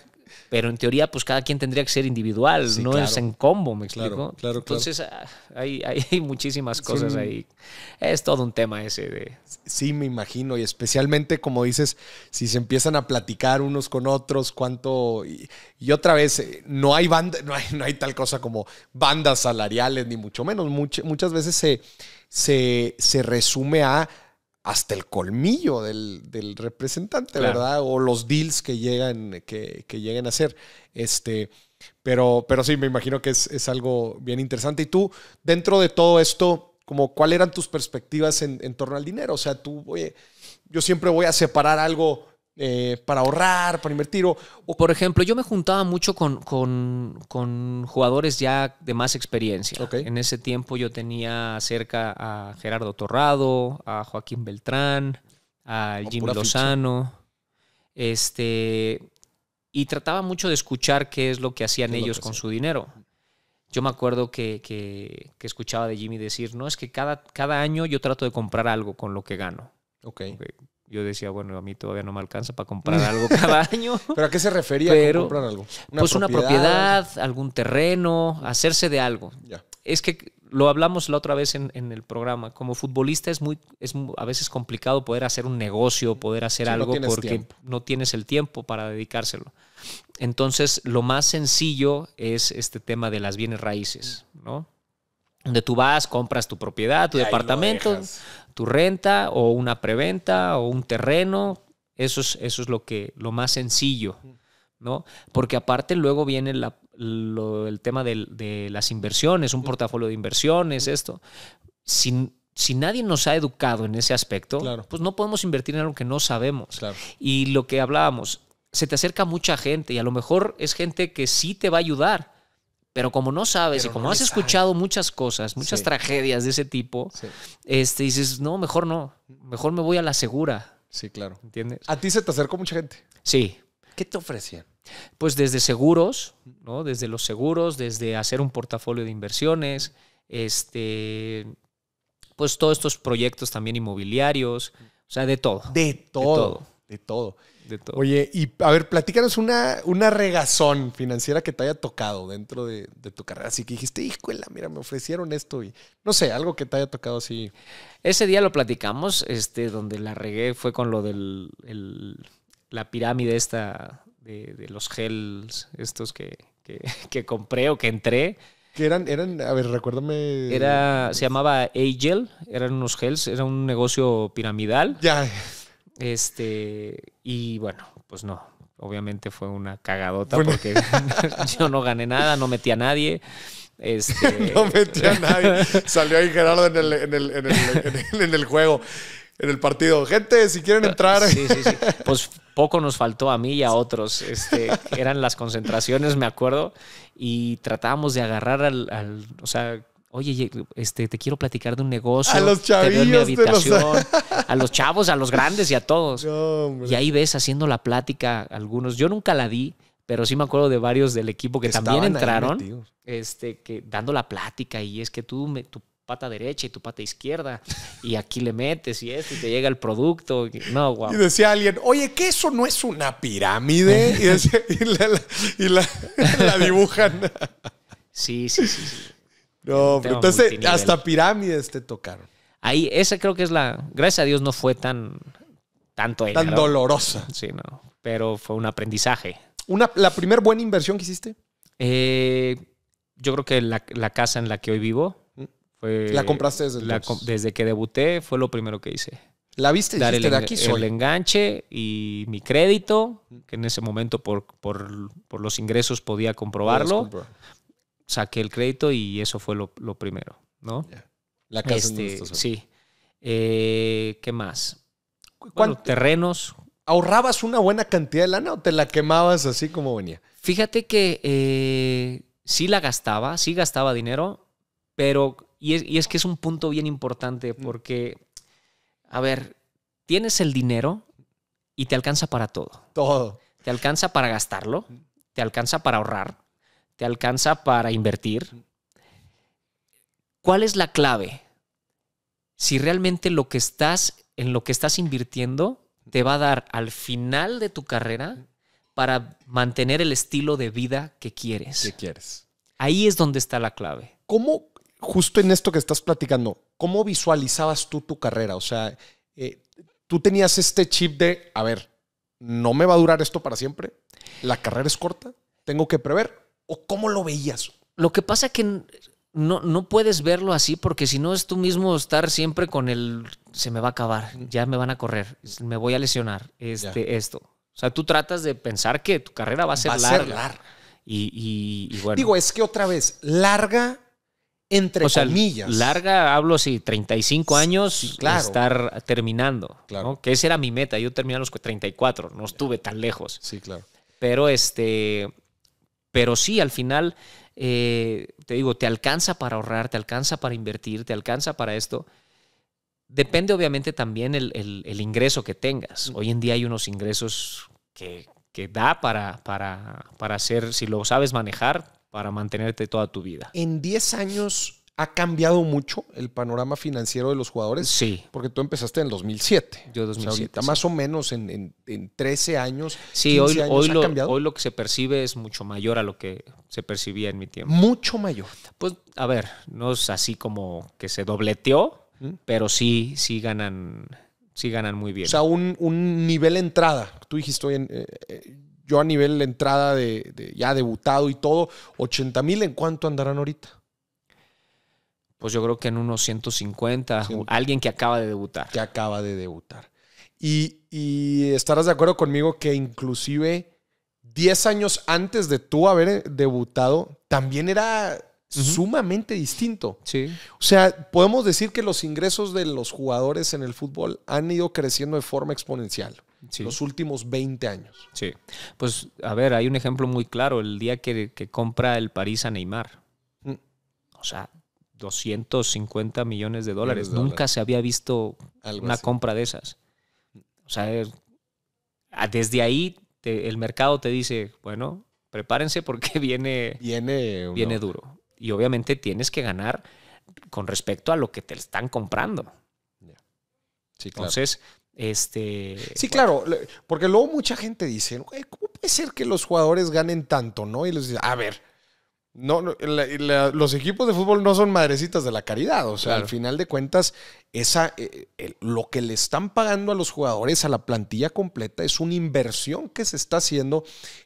Pero en teoría, pues cada quien tendría que ser individual, no es en combo, ¿me explico? Entonces, ah, hay, muchísimas cosas ahí. Es todo un tema ese de. Sí, me imagino, y especialmente como dices, si se empiezan a platicar unos con otros, cuánto. Y, otra vez, eh, no hay banda, no hay, tal cosa como bandas salariales, ni mucho menos. muchas veces se, se, se resume a hasta el colmillo del, representante, ¿verdad? O los deals que llegan, que, que lleguen a hacer. Este, pero, pero sí, me imagino que es, algo bien interesante. Y tú, dentro de todo esto, como, ¿cuáles eran tus perspectivas en, torno al dinero? O sea, tú, oye, yo siempre voy a separar algo eh, para ahorrar, para invertir. O, Por ejemplo, yo me juntaba mucho con, con, jugadores ya de más experiencia. En ese tiempo yo tenía cerca a Gerardo Torrado, a Joaquín Beltrán, a Jimmy Lozano. Este, y trataba mucho de escuchar qué es lo que hacían ellos con su dinero. Yo me acuerdo que, que, escuchaba de Jimmy decir, no, es que cada, cada año yo trato de comprar algo con lo que gano. Ok. okay yo decía, bueno, a mí todavía no me alcanza para comprar algo [LAUGHS] cada año. ¿Pero a qué se refería comprar algo? pues una propiedad, algún terreno, hacerse de algo. Es que lo hablamos la otra vez en, el programa. Como futbolista es muy, es a veces complicado poder hacer un negocio, poder hacer algo porque no tienes el tiempo para dedicárselo. Entonces, lo más sencillo es este tema de las bienes raíces, ¿no? Donde tú vas, compras tu propiedad, tu departamento, tu renta o una preventa o un terreno. Eso es, eso es lo, que, lo más sencillo, ¿no? Porque aparte luego viene el tema de, las inversiones, un portafolio de inversiones, esto. Si, si nadie nos ha educado en ese aspecto, pues no podemos invertir en algo que no sabemos. Y lo que hablábamos, se te acerca mucha gente y a lo mejor es gente que sí te va a ayudar, pero como no sabes y como has escuchado muchas cosas, muchas tragedias de ese tipo, este, dices, no, mejor no, mejor me voy a la segura. Sí, claro. ¿Entiendes? ¿A ti se te acercó mucha gente? Sí. ¿Qué te ofrecían? Pues desde seguros, ¿no? Desde los seguros, desde hacer un portafolio de inversiones, este, pues todos estos proyectos también inmobiliarios, o sea, De todo. De todo. De todo. Oye, y a ver, platícanos una, una regazón financiera que te haya tocado dentro de, tu carrera. Así que dijiste, escuela, mira, me ofrecieron esto y no sé, algo que te haya tocado así. Ese día lo platicamos, este, donde la regué fue con lo de la pirámide esta de, de, los gels, estos que, [LAUGHS] que, compré o que entré. Que eran, eran, a ver, recuérdame. Era, se llamaba Agel, eran unos gels, era un negocio piramidal. Ya. Este, y bueno, pues no. Obviamente fue una cagadota porque [LAUGHS] yo no gané nada, no metí a nadie. Este [LAUGHS] no metí a nadie. Salió ahí Gerardo en el, en el, en el, juego en el partido. Gente, si quieren entrar. Sí, sí, sí. Pues poco nos faltó a mí y a otros. Este, eran las concentraciones, me acuerdo, y tratábamos de agarrar al, al, o sea, Oye, este, te quiero platicar de un negocio. A los chavillos. [LAUGHS] a los chavos, a los grandes y a todos. [LAUGHS] y ahí ves haciendo la plática algunos. Yo nunca la di, pero sí me acuerdo de varios del equipo que, también entraron. Este, que dando la plática y es que tú, tu pata derecha y tu pata izquierda y aquí le metes y esto y te llega el producto. No, guau. Y decía alguien, oye, ¿qué eso no es una pirámide. Y, [LAUGHS] y, la, dibujan. sí, sí. sí. No, pero entonces hasta pirámides te tocaron. Ahí, esa creo que es la. Gracias a Dios no fue tan. Tanto Tan dolorosa. Sí, no. Pero fue un aprendizaje. Una, ¿La primera buena inversión que hiciste? Eh, yo creo que la, casa en la que hoy vivo. Fue, ¿La compraste desde Desde que debuté fue lo primero que hice. ¿La viste? Dar de aquí el enganche y mi crédito, que en ese momento por, por los ingresos podía comprobarlo saqué el crédito y eso fue lo, primero, ¿no? La casa este, Sí. Eh, ¿Qué más? Bueno, terrenos. ¿Ahorrabas una buena cantidad de lana o te la quemabas así como venía? Fíjate que eh, sí la gastaba, sí gastaba dinero, pero. y es que es un punto bien importante porque, a ver, tienes el dinero y te alcanza para todo. Todo. Te alcanza para gastarlo, te alcanza para ahorrar, te alcanza para invertir. ¿Cuál es la clave? Si realmente lo que estás en lo que estás invirtiendo te va a dar al final de tu carrera para mantener el estilo de vida que quieres. quieres. Ahí es donde está la clave. ¿Cómo, justo en esto que estás platicando, cómo visualizabas tú tu carrera? O sea, eh, tú tenías este chip de, a ver, no me va a durar esto para siempre, la carrera es corta, tengo que prever ¿O cómo lo veías? Lo que pasa es que no, puedes verlo así porque si no es tú mismo estar siempre con el se me va a acabar, ya me van a correr, me voy a lesionar, este, esto. O sea, tú tratas de pensar que tu carrera va a ser va larga. ser larga. Y, bueno. Digo, es que otra vez, larga entre o comillas. Larga, hablo así, 35 años, sí, estar terminando. Claro. Que esa era mi meta. Yo terminé a los 34, no estuve tan lejos. Sí, claro. Pero este, pero sí, al final, eh, te digo, te alcanza para ahorrar, te alcanza para invertir, te alcanza para esto. Depende obviamente también el, ingreso que tengas. Hoy en día hay unos ingresos que, da para, para, para hacer, si lo sabes manejar, para mantenerte toda tu vida. En 10 años, ¿Ha cambiado mucho el panorama financiero de los jugadores? Sí. Porque tú empezaste en el 2007. Yo 2007. más o menos en, 13 años. Sí, hoy, hoy, lo, lo que se percibe es mucho mayor a lo que se percibía en mi tiempo. Mucho mayor. Pues a ver, no es así como que se dobleteó, pero sí, sí ganan, sí ganan muy bien. O sea, un, nivel entrada. Tú dijiste hoy en... Eh, eh, yo a nivel de entrada de, de ya debutado y todo, 80 mil, ¿en cuánto andarán ahorita? pues yo creo que en unos 150, alguien que acaba de debutar. Que acaba de debutar. Y, estarás de acuerdo conmigo que inclusive 10 años antes de tú haber eh, debutado, también era sumamente distinto. Sí. O sea, podemos decir que los ingresos de los jugadores en el fútbol han ido creciendo de forma exponencial. Los últimos 20 años. Sí. Pues, a ver, hay un ejemplo muy claro. El día que, compra el París a Neymar. Mm. O sea, 250 millones de dólares. Nunca se había visto una compra de esas. O sea, eh, desde ahí el mercado te dice, bueno, prepárense porque [LAUGHS] viene, viene, duro. Y obviamente tienes que ganar con respecto a lo que te están comprando. Entonces, este. Sí, claro, porque luego mucha gente dice, ¿cómo puede ser que los jugadores ganen tanto, no? Y les a ver, no, los equipos de fútbol no son madrecitas de la caridad. O sea, al final de cuentas, esa, eh, lo que le están pagando a los jugadores, a la plantilla completa, es una inversión que se está haciendo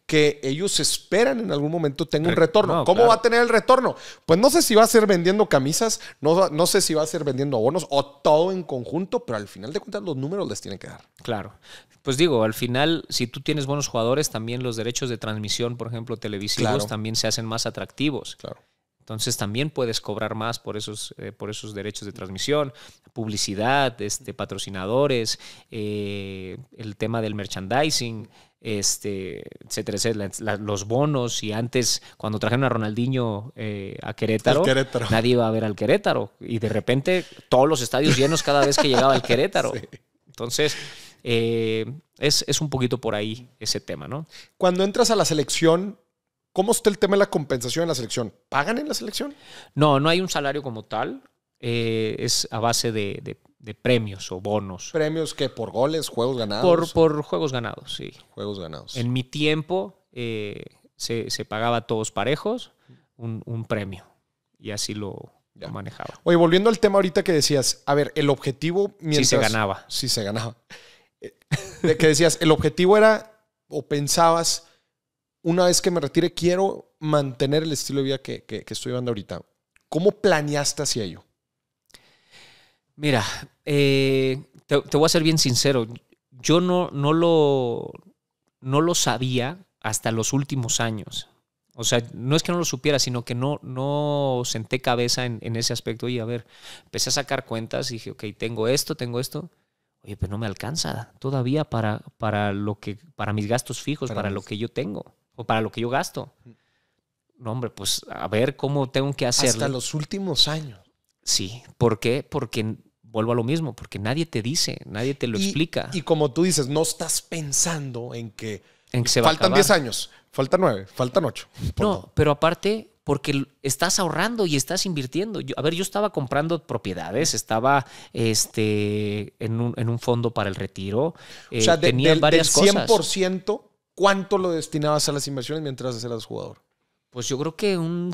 que ellos esperan en algún momento tenga un retorno. ¿Cómo va a tener el retorno? Pues no sé si va a ser vendiendo camisas, no, sé si va a ser vendiendo bonos o todo en conjunto, pero al final de cuentas los números les tienen que dar. Claro. Pues digo, al final, si tú tienes buenos jugadores, también los derechos de transmisión, por ejemplo, televisivos, también se hacen más atractivos. Claro. Entonces también puedes cobrar más por esos, eh, por esos derechos de transmisión, publicidad, este, patrocinadores, eh, el tema del merchandising, este, etcétera, los bonos. Y antes, cuando trajeron a Ronaldinho eh, a Querétaro, nadie iba a ver al Querétaro. Y de repente todos los estadios llenos cada vez que llegaba al Querétaro. [LAUGHS] Entonces, es, es un poquito por ahí ese tema, ¿no? Cuando entras a la selección, ¿Cómo está el tema de la compensación en la selección? ¿Pagan en la selección? No, no hay un salario como tal. Eh, es a base de, premios o bonos. ¿Premios que por goles, juegos ganados? Por, juegos ganados, sí. Juegos ganados. En mi tiempo eh, se, pagaba a todos parejos un, premio y así lo, manejaba. Oye, volviendo al tema ahorita que decías, a ver, el objetivo... Mientras, sí se ganaba. Sí se ganaba. [LAUGHS] Eh, que decías, el objetivo era o pensabas una vez que me retire, quiero mantener el estilo de vida que, estoy llevando ahorita. ¿Cómo planeaste hacia ello? Mira, eh, te, voy a ser bien sincero. Yo no, no, lo, no lo sabía hasta los últimos años. O sea, no es que no lo supiera, sino que no, no senté cabeza en, ese aspecto. Y a ver, empecé a sacar cuentas y dije, ok, tengo esto, tengo esto. Oye, pero no me alcanza todavía para, para, lo que, para mis gastos fijos, para lo que yo tengo o para lo que yo gasto. No, hombre, pues a ver cómo tengo que hacerlo. Hasta los últimos años. Sí, ¿por qué? Porque vuelvo a lo mismo, porque nadie te dice, nadie te lo explica. Y como tú dices, no estás pensando en que, se faltan va 10 años, faltan 9, faltan 8. No, pero aparte, porque estás ahorrando y estás invirtiendo. a ver, yo estaba comprando propiedades, estaba este, en, un, en un fondo para el retiro, cosas. o sea, eh, tenía del, 100%, ¿cuánto lo destinabas a las inversiones mientras eras jugador? Pues yo creo que un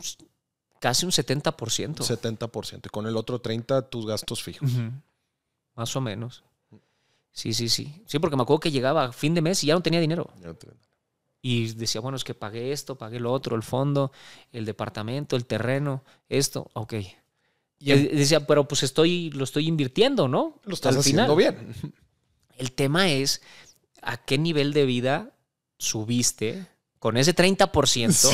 casi un 70%. 70%. con el otro 30% tus gastos fijos. Más o menos. Sí, sí, sí. Sí, porque me acuerdo que llegaba a fin de mes y ya no tenía dinero. Y decía, bueno, es que pagué esto, pagué lo otro, el fondo, el departamento, el terreno, esto, ok. Y eh, decía, pero pues estoy, lo estoy invirtiendo, ¿no? Lo estás haciendo bien. El tema es a qué nivel de vida subiste con ese 30%.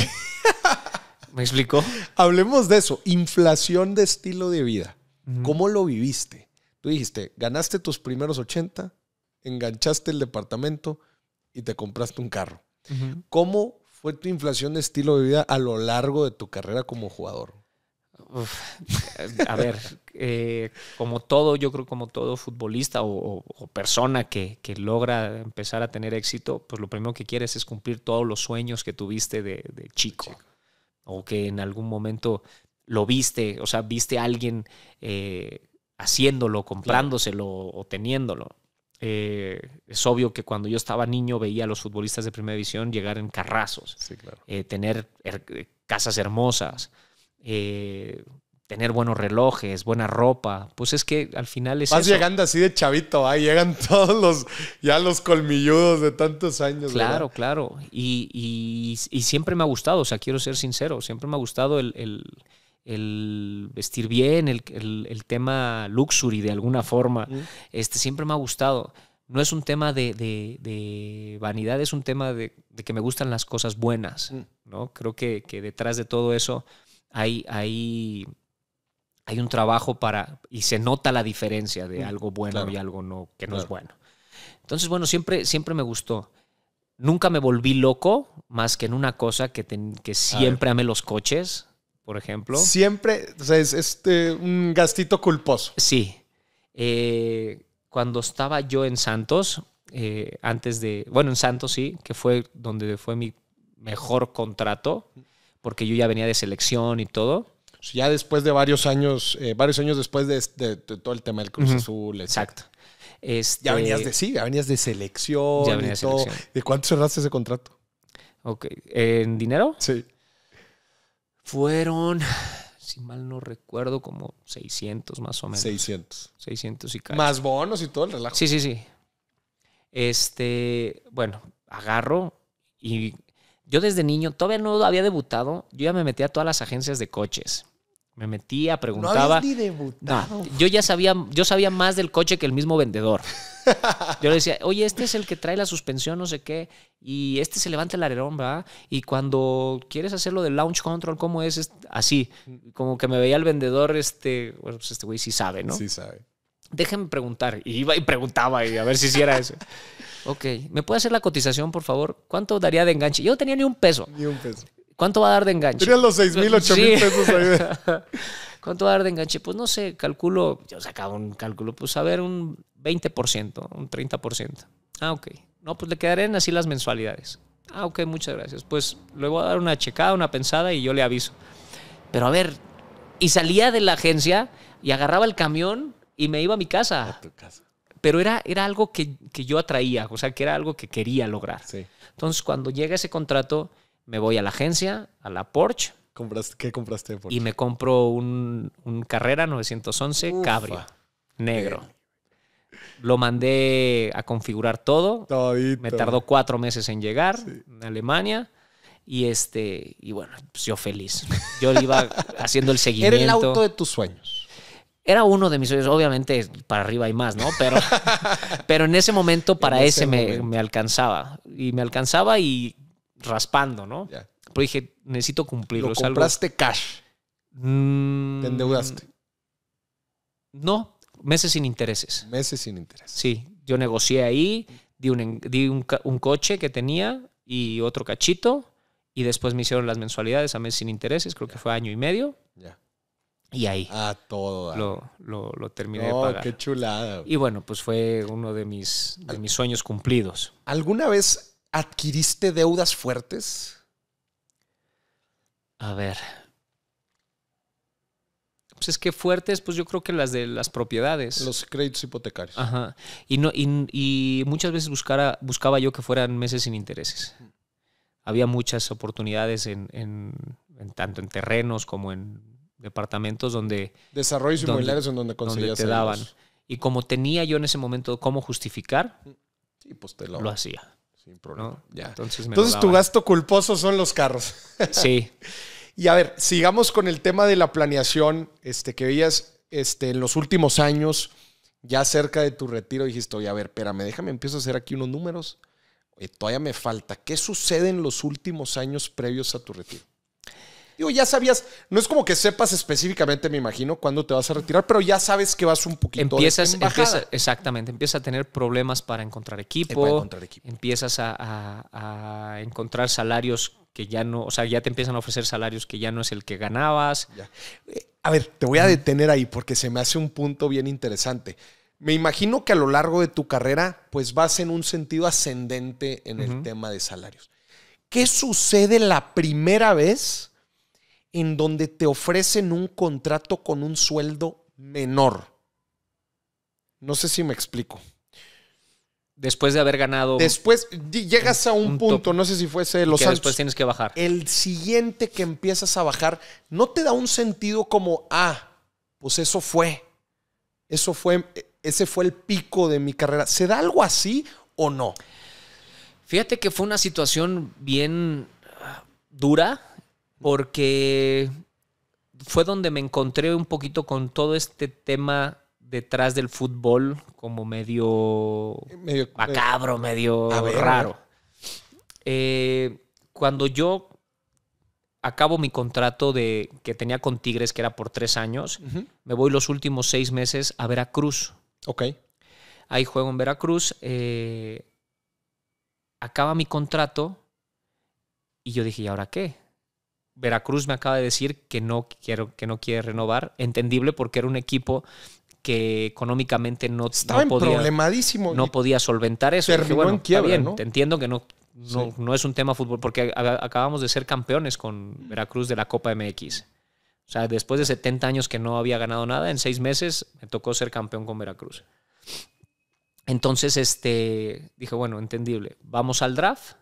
[LAUGHS] ¿Me explico? Hablemos de eso. Inflación de estilo de vida. ¿Cómo lo viviste? Tú dijiste, ganaste tus primeros 80, enganchaste el departamento y te compraste un carro. ¿Cómo fue tu inflación de estilo de vida a lo largo de tu carrera como jugador? Eh, a ver, eh, como todo, yo creo como todo futbolista o, persona que, logra empezar a tener éxito, pues lo primero que quieres es cumplir todos los sueños que tuviste de, chico, o que en algún momento lo viste, o sea, viste a alguien eh, haciéndolo, comprándoselo o teniéndolo. es obvio que cuando yo estaba niño veía a los futbolistas de primera división llegar en carrazos, tener casas hermosas. Eh, tener buenos relojes, buena ropa. Pues es que al final es. Vas llegando así de chavito, ahí llegan [LAUGHS] todos los, ya los colmilludos de tantos años. Claro, claro. Y, siempre me ha gustado, o sea, quiero ser sincero, siempre me ha gustado el, vestir bien, el, el, tema luxury de alguna forma. Este, siempre me ha gustado. No es un tema de, vanidad, es un tema de, que me gustan las cosas buenas. ¿no? Creo que detrás de todo eso hay, hay, un trabajo para, y se nota la diferencia de mm, algo bueno y algo no, que no es bueno. Entonces, bueno, siempre, siempre me gustó. Nunca me volví loco, más que en una cosa que, que siempre amé los coches, por ejemplo. Siempre, o sea, es, este, un gastito culposo. Sí. Eh, cuando estaba yo en Santos, eh, antes de, bueno, en Santos sí, que fue donde fue mi mejor contrato, mm porque yo ya venía de selección y todo. Ya después de varios años, eh, varios años después este, de, todo el tema del Cruz Azul. Exacto. Este, ya venías de sí, venías de selección. Ya de, todo. ¿De cuánto cerraste ese contrato? Ok. ¿En dinero? Sí. Fueron, si mal no recuerdo, como 600 más o menos. 600. 600 y casi. Más bonos y todo el relajo. Sí, sí, sí. Este, bueno, agarro y yo desde niño todavía no había debutado, yo ya me metía a todas las agencias de coches. Me metía, preguntaba. No ni yo ya sabía, yo sabía más del coche que el mismo vendedor. Yo le decía, oye, este es el que trae la suspensión, no sé qué, y este se levanta el alerón, ¿verdad? Y cuando quieres hacer lo del launch control, ¿cómo es? Así, como que me veía el vendedor, este, bueno, pues este güey sí sabe, ¿no? Sí sabe. Déjenme preguntar. Y iba y preguntaba y a ver si hiciera eso. Ok, ¿me puede hacer la cotización, por favor? ¿Cuánto daría de enganche? Yo no tenía ni un peso. Ni un peso. ¿Cuánto va a dar de enganche? Serían los 6 mil, 8 mil pesos ahí. [LAUGHS] ¿Cuánto va a dar de enganche? Pues no sé, calculo, yo sacaba un cálculo, pues a ver, un 20%, un 30%. Ah, ok. No, pues le quedarían así las mensualidades. Ah, ok, muchas gracias. Pues luego voy a dar una checada, una pensada y yo le aviso. Pero a ver, y salía de la agencia y agarraba el camión y me iba a mi casa. A tu casa pero era, era algo que, yo atraía, o sea, que era algo que quería lograr. Entonces, cuando llega ese contrato, me voy a la agencia, a la Porsche. ¿Qué compraste Porsche? Y me compro un, Carrera 911 Cabrio, negro. Lo mandé a configurar todo. Me tardó cuatro meses en llegar a Alemania. Y este, y bueno, pues yo feliz. Yo iba [LAUGHS] haciendo el seguimiento. Era el auto de tus sueños. Era uno de mis sueños, obviamente para arriba hay más, ¿no? Pero, [LAUGHS] pero en ese momento para ese, Me, alcanzaba. Y me alcanzaba y raspando, ¿no? Pero dije, necesito cumplirlo. ¿Lo compraste cash? Mm, ¿Te endeudaste? No, meses sin intereses. Meses sin intereses. Sí, yo negocié ahí, di un, di un, coche que tenía y otro cachito y después me hicieron las mensualidades a meses sin intereses, creo que fue año y medio. Ya. Y ahí. todo. Lo, lo, terminé de pagar. qué chulada. Y bueno, pues fue uno de mis, mis sueños cumplidos. ¿Alguna vez adquiriste deudas fuertes? A ver. Pues es que fuertes, pues yo creo que las de las propiedades. Los créditos hipotecarios. Ajá. Y, no, y, muchas veces buscara, buscaba yo que fueran meses sin intereses. Había muchas oportunidades en, en tanto en terrenos como en departamentos donde... Desarrollos donde, inmobiliarios en donde conseguías te daban. Y como tenía yo en ese momento cómo justificar, pues lo... hacía. Sin problema. Ya. Entonces, Entonces tu gasto culposo son los carros. [LAUGHS] Sí. y a ver, sigamos con el tema de la planeación este, que veías este, en los últimos años, ya cerca de tu retiro, dijiste, oye, a ver, espérame, déjame, empiezo a hacer aquí unos números. Eh, todavía me falta. ¿Qué sucede en los últimos años previos a tu retiro? Digo, ya sabías, no es como que sepas específicamente, me imagino, cuándo te vas a retirar, pero ya sabes que vas un poquito empiezas, de Exactamente, empiezas a tener problemas para encontrar equipo, empiezas a, encontrar salarios que ya no, o sea, ya te empiezan a ofrecer salarios que ya no es el que ganabas. Eh, a ver, te voy a detener ahí porque se me hace un punto bien interesante. Me imagino que a lo largo de tu carrera, pues vas en un sentido ascendente en el tema de salarios. ¿Qué sucede la primera vez en donde te ofrecen un contrato con un sueldo menor. No sé si me explico. Después de haber ganado. Después llegas a un, punto, no sé si fuese Los años. Después tienes que bajar. El siguiente que empiezas a bajar no te da un sentido como, ah, pues eso fue. Eso fue, ese fue el pico de mi carrera. ¿Se da algo así o no? Fíjate que fue una situación bien dura porque fue donde me encontré un poquito con todo este tema detrás del fútbol como medio, eh, macabro, medio raro. Eh, cuando yo acabo mi contrato de, que tenía con Tigres, que era por tres años, me voy los últimos seis meses a Veracruz. Ok. Ahí juego en Veracruz. Eh, acaba mi contrato y yo dije, ¿y ahora qué? Veracruz me acaba de decir que no, quiero, que no quiere renovar, entendible porque era un equipo que económicamente no, Estaba podía, problemadísimo no podía solventar eso. bien, ¿no? te entiendo que no, no, es un tema fútbol, porque acabamos de ser campeones con Veracruz de la Copa MX. O sea, después de 70 años que no había ganado nada, en seis meses me tocó ser campeón con Veracruz. Entonces, este, dije, bueno, entendible, vamos al draft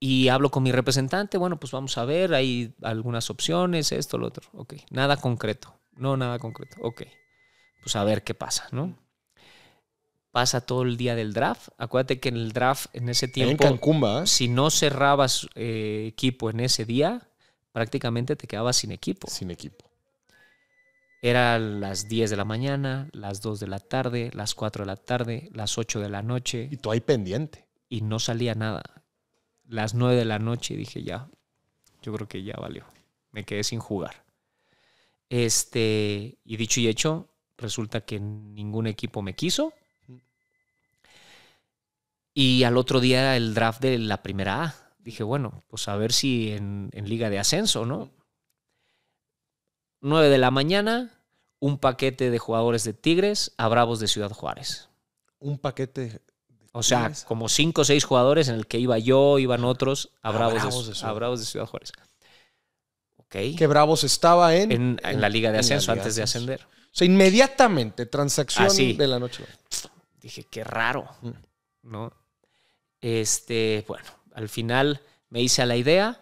y hablo con mi representante, bueno, pues vamos a ver, hay algunas opciones, esto, lo otro. Ok, nada concreto, no nada concreto. Ok, pues a ver qué pasa, ¿no? Pasa todo el día del draft. Acuérdate que en el draft, en ese tiempo, en Cancún, si no cerrabas eh, equipo en ese día, prácticamente te quedabas sin equipo. Sin equipo. Era las 10 de la mañana, las 2 de la tarde, las 4 de la tarde, las 8 de la noche. Y tú ahí pendiente. Y no salía nada las 9 de la noche dije, ya, yo creo que ya valió. Me quedé sin jugar. Este, y dicho y hecho, resulta que ningún equipo me quiso. Y al otro día el draft de la primera A. Dije, bueno, pues a ver si en, liga de ascenso, ¿no? 9 de la mañana, un paquete de jugadores de Tigres a Bravos de Ciudad Juárez. Un paquete o sea, como cinco o seis jugadores en el que iba yo, iban ah, otros a Bravos, de, Ciudad Juárez. ¿Qué Bravos estaba en, en, la Liga de Ascenso antes de ascender. O sea, inmediatamente, transacción ah, de la noche. Dije, qué raro, mm. ¿no? Este, bueno, al final me hice a la idea.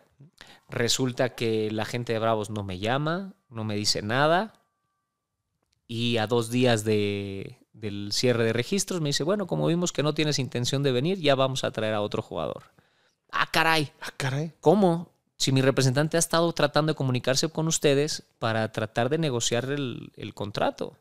Resulta que la gente de Bravos no me llama, no me dice nada. Y a dos días de, del cierre de registros, me dice, bueno, como vimos que no tienes intención de venir, ya vamos a traer a otro jugador. Ah, caray. Ah, caray. ¿Cómo? Si mi representante ha estado tratando de comunicarse con ustedes para tratar de negociar el, contrato.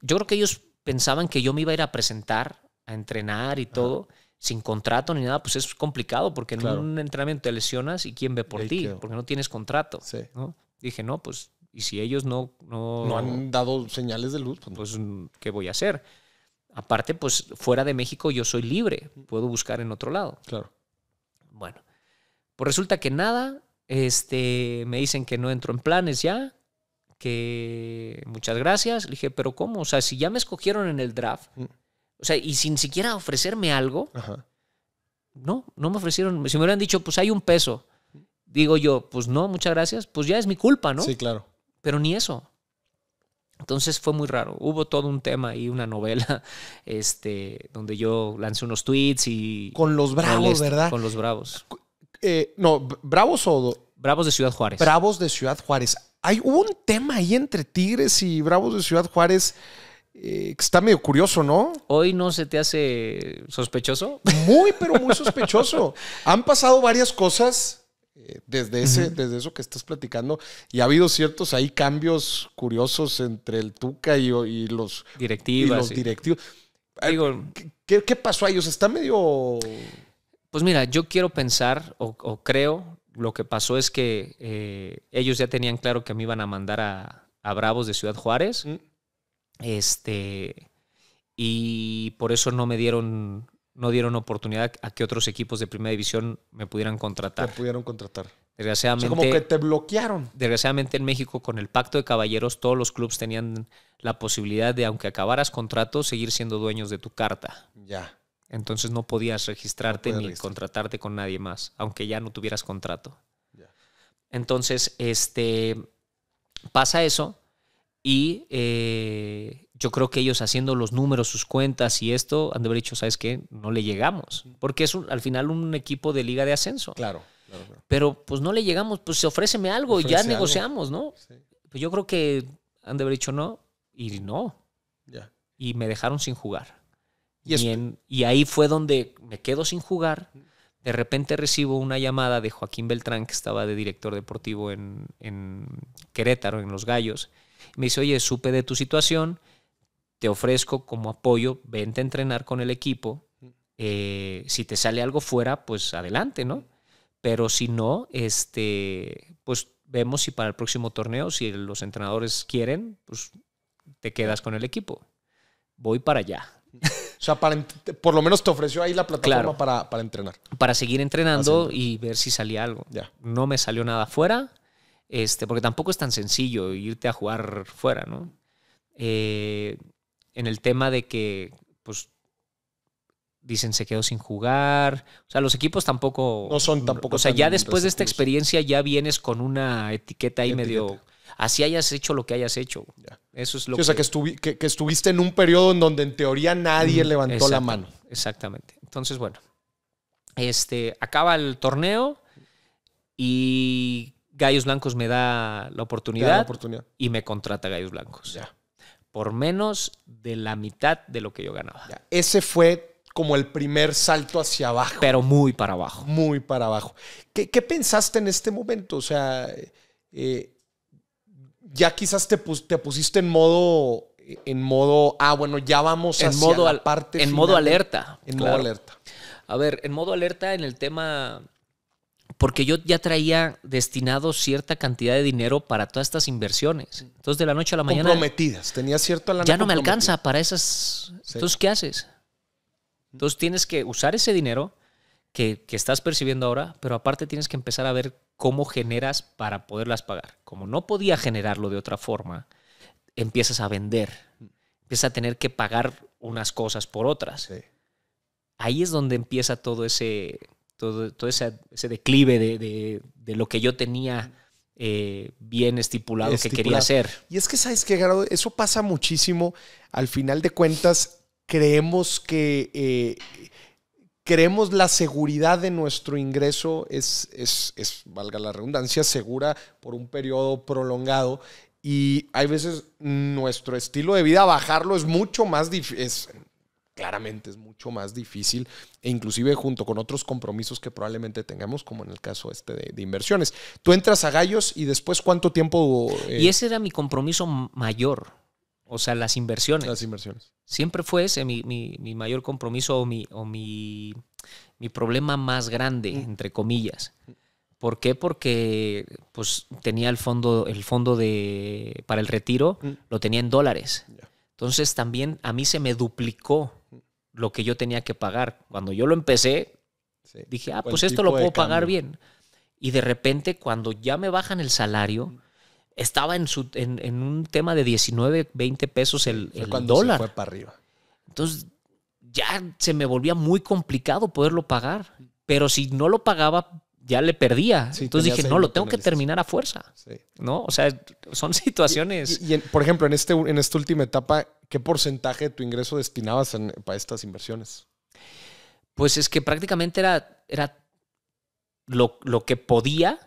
Yo creo que ellos pensaban que yo me iba a ir a presentar, a entrenar y todo, sin contrato ni nada, pues es complicado porque en un entrenamiento te lesionas y quién ve por ti, porque no tienes contrato. Dije, no, pues y si ellos no... No, han dado señales de luz. Pues, pues, ¿qué voy a hacer? Aparte, pues fuera de México yo soy libre, puedo buscar en otro lado. Claro. Bueno, pues resulta que nada, este, me dicen que no entro en planes ya, que muchas gracias. Le dije, pero ¿cómo? O sea, si ya me escogieron en el draft, mm. o sea, y sin siquiera ofrecerme algo, no, no me ofrecieron. Si me hubieran dicho, pues hay un peso, digo yo, pues no, muchas gracias, pues ya es mi culpa, ¿no? Sí, claro. Pero ni eso. Entonces fue muy raro. Hubo todo un tema y una novela [LAUGHS] este, donde yo lancé unos tweets y... Con los bravos, ¿verdad? Con los bravos. Eh, no, bravos o... Bravos de Ciudad Juárez. Bravos de Ciudad Juárez. Hay, hubo un tema ahí entre Tigres y Bravos de Ciudad Juárez eh, que está medio curioso, ¿no? Hoy no se te hace sospechoso. Muy, pero muy [LAUGHS] sospechoso. Han pasado varias cosas eh, desde, ese, desde eso que estás platicando. Y ha habido ciertos ahí cambios curiosos entre el Tuca y, los, directivos directivos. ¿Qué, pasó a ellos? está medio... Pues mira, yo quiero pensar o, creo, lo que pasó es que eh, ellos ya tenían claro que me iban a mandar a, Bravos de Ciudad Juárez. Mm. Este, y por eso no me dieron no dieron oportunidad a que otros equipos de primera división me pudieran contratar. Te pudieron contratar. Desgraciadamente. como que te bloquearon. Desgraciadamente en México, con el pacto de caballeros, todos los clubes tenían la posibilidad de, aunque acabaras contrato, seguir siendo dueños de tu carta. Ya. Entonces no podías registrarte ni contratarte con nadie más, aunque ya no tuvieras contrato. Ya. Entonces, este pasa eso y eh, yo creo que ellos haciendo los números, sus cuentas y esto, han de haber dicho, ¿sabes qué? No le llegamos. Porque es al final un equipo de liga de ascenso. Claro. claro, Pero pues no le llegamos, pues ofréceme algo, y ya negociamos, ¿no? Pues yo creo que han de haber dicho no y no. Y me dejaron sin jugar. Y, ahí fue donde me quedo sin jugar. De repente recibo una llamada de Joaquín Beltrán, que estaba de director deportivo en, en Querétaro, en Los Gallos. Me dice, oye, supe de tu situación te ofrezco como apoyo, vente a entrenar con el equipo. Eh, si te sale algo fuera, pues adelante, ¿no? Pero si no, este, pues vemos si para el próximo torneo, si los entrenadores quieren, pues te quedas con el equipo. Voy para allá. O sea, por lo menos te ofreció ahí la plataforma para, entrenar. Para seguir entrenando y ver si salía algo. Ya. No me salió nada fuera, este, porque tampoco es tan sencillo irte a jugar fuera, ¿no? Eh, en el tema de que, pues, dicen se quedó sin jugar. O sea, los equipos tampoco. No son tampoco. O sea, ya después de esta experiencia ya vienes con una etiqueta ahí medio. Así hayas hecho lo que hayas hecho. Eso es lo que. O sea, que, que, estuviste en un periodo en donde en teoría nadie mm, levantó la mano. Exactamente. Entonces, bueno. Este, acaba el torneo y Gallos Blancos me da la oportunidad, oportunidad. y me contrata Gallos Blancos. Ya por menos de la mitad de lo que yo ganaba. ese fue como el primer salto hacia abajo. Pero muy para abajo. Muy para abajo. ¿Qué, pensaste en este momento? O sea, eh, ya quizás te, te, pusiste en modo, en modo, ah, bueno, ya vamos en hacia modo, la parte En modo alerta. En modo alerta. A ver, en modo alerta en el tema porque yo ya traía destinado cierta cantidad de dinero para todas estas inversiones. Entonces, de la noche a la mañana. Comprometidas, tenía cierta Ya no me alcanza para esas. Entonces, ¿qué haces? Entonces, tienes que usar ese dinero que, estás percibiendo ahora, pero aparte tienes que empezar a ver cómo generas para poderlas pagar. Como no podía generarlo de otra forma, empiezas a vender. Empiezas a tener que pagar unas cosas por otras. Ahí es donde empieza todo ese todo, ese, declive de, lo que yo tenía eh, bien estipulado, que quería hacer. Y es que, ¿sabes qué, Gerardo? Eso pasa muchísimo. Al final de cuentas, creemos que... Eh, creemos la seguridad de nuestro ingreso es, es, es, valga la redundancia, segura por un periodo prolongado. Y hay veces nuestro estilo de vida, bajarlo es mucho más difícil, claramente es mucho más difícil e inclusive junto con otros compromisos que probablemente tengamos, como en el caso este de, inversiones. Tú entras a Gallos y después cuánto tiempo... Eh? Y ese era mi compromiso mayor, o sea, las inversiones. Las inversiones. Siempre fue ese mi, mayor compromiso o, mi, o mi, problema más grande, mm. entre comillas. ¿Por qué? Porque pues, tenía el fondo, el fondo de, para el retiro, mm. lo tenía en dólares. Entonces también a mí se me duplicó lo que yo tenía que pagar. Cuando yo lo empecé, dije, ah, pues esto lo puedo pagar bien. Y de repente, cuando ya me bajan el salario, estaba en, su, en, un tema de 19, 20 pesos el, el dólar. fue para arriba. Entonces, ya se me volvía muy complicado poderlo pagar. Pero si no lo pagaba, ya le perdía. Entonces dije, no, lo tengo que terminar a fuerza. ¿No? O sea, son situaciones. Y, por ejemplo, en, este, en esta última etapa, ¿qué porcentaje de tu ingreso destinabas para estas inversiones? Pues es que prácticamente era, era lo, lo, que podía,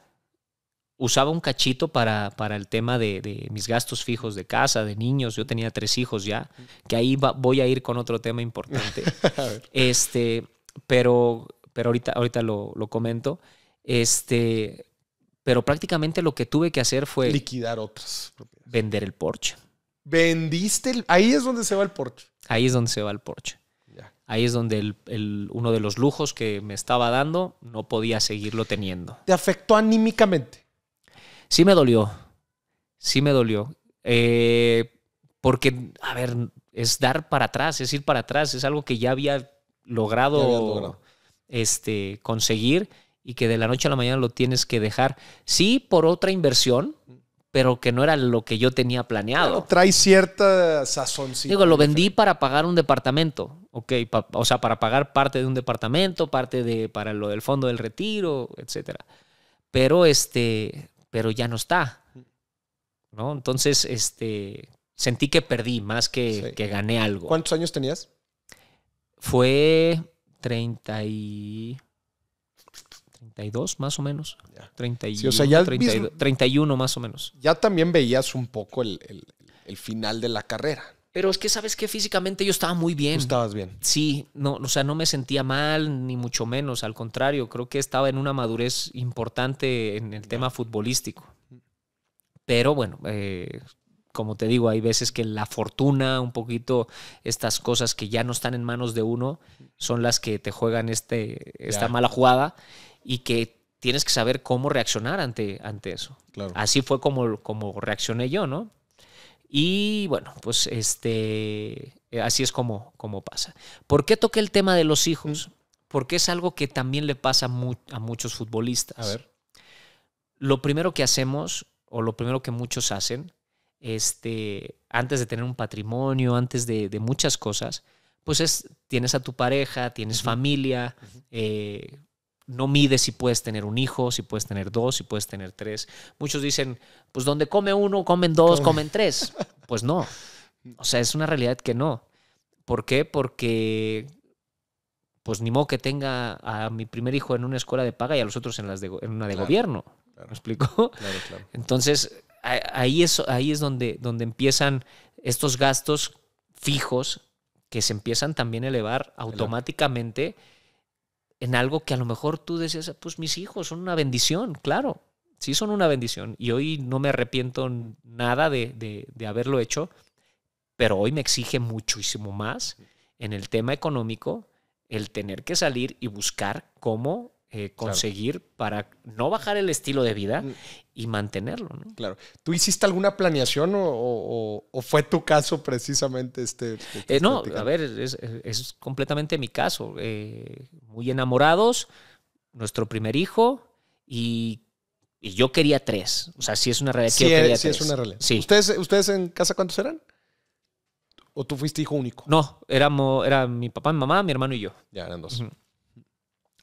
usaba un cachito para, para el tema de, mis gastos fijos de casa, de niños. Yo tenía tres hijos ya, que ahí voy a ir con otro tema importante. [LAUGHS] este, pero, pero ahorita, ahorita lo, comento. Este, pero prácticamente lo que tuve que hacer fue... Liquidar otras. Vender el Porsche. Vendiste Ahí es donde se va el Porsche. Ahí es donde se va el Porsche. Ahí es donde el, uno de los lujos que me estaba dando no podía seguirlo teniendo. ¿Te afectó anímicamente? Sí me dolió. Sí me dolió. Eh, porque, a ver, es dar para atrás, es ir para atrás, es algo que ya había logrado, logrado. Este, conseguir y que de la noche a la mañana lo tienes que dejar. Sí, por otra inversión, pero que no era lo que yo tenía planeado. trae cierta sazoncita. Digo, lo vendí para pagar un departamento, ok, o sea, para pagar parte de un departamento, parte de, para lo del fondo del retiro, etc. Pero este, pero ya no está, ¿no? Entonces, este, sentí que perdí más que, que gané algo. ¿Cuántos años tenías? Fue treinta y... 32 más o menos. 31, más o menos. Ya también veías un poco el, final de la carrera. Pero es que sabes que físicamente yo estaba muy bien. Tú estabas bien. Sí, no, o sea, no me sentía mal, ni mucho menos. Al contrario, creo que estaba en una madurez importante en el tema futbolístico. Pero bueno, eh, como te digo, hay veces que la fortuna, un poquito estas cosas que ya no están en manos de uno, son las que te juegan este, esta mala jugada y que tienes que saber cómo reaccionar ante, ante eso. Así fue como, como reaccioné yo, ¿no? Y bueno, pues este, así es como, como pasa. ¿Por qué toqué el tema de los hijos? Porque es algo que también le pasa a muchos futbolistas. A ver. Lo primero que hacemos, o lo primero que muchos hacen, este, antes de tener un patrimonio, antes de, muchas cosas, pues es, tienes a tu pareja, tienes familia, eh, no mide si puedes tener un hijo, si puedes tener dos, si puedes tener tres. Muchos dicen, pues donde come uno, comen dos, comen tres. Pues no. O sea, es una realidad que no. ¿Por qué? Porque pues ni modo que tenga a mi primer hijo en una escuela de paga y a los otros en, las de, una de gobierno. ¿Me explico? Claro, claro. Entonces, ahí es, ahí es donde, donde empiezan estos gastos fijos que se empiezan también a elevar automáticamente en algo que a lo mejor tú decías, pues mis hijos son una bendición, claro, sí son una bendición. Y hoy no me arrepiento nada de, de, haberlo hecho, pero hoy me exige muchísimo más en el tema económico el tener que salir y buscar cómo eh, conseguir para no bajar el estilo de vida mm y mantenerlo. ¿no? Claro. ¿Tú hiciste alguna planeación o, fue tu caso precisamente este? este, este eh, no, a ver, es, completamente mi caso. Eh, muy enamorados, nuestro primer hijo y yo quería tres. O sea, sí es una realidad. Sí, sí es una realidad. ¿Ustedes, ¿Ustedes en casa cuántos eran? ¿O tú fuiste hijo único? No, éramos, era mi papá, mi mamá, mi hermano y yo. Ya eran dos.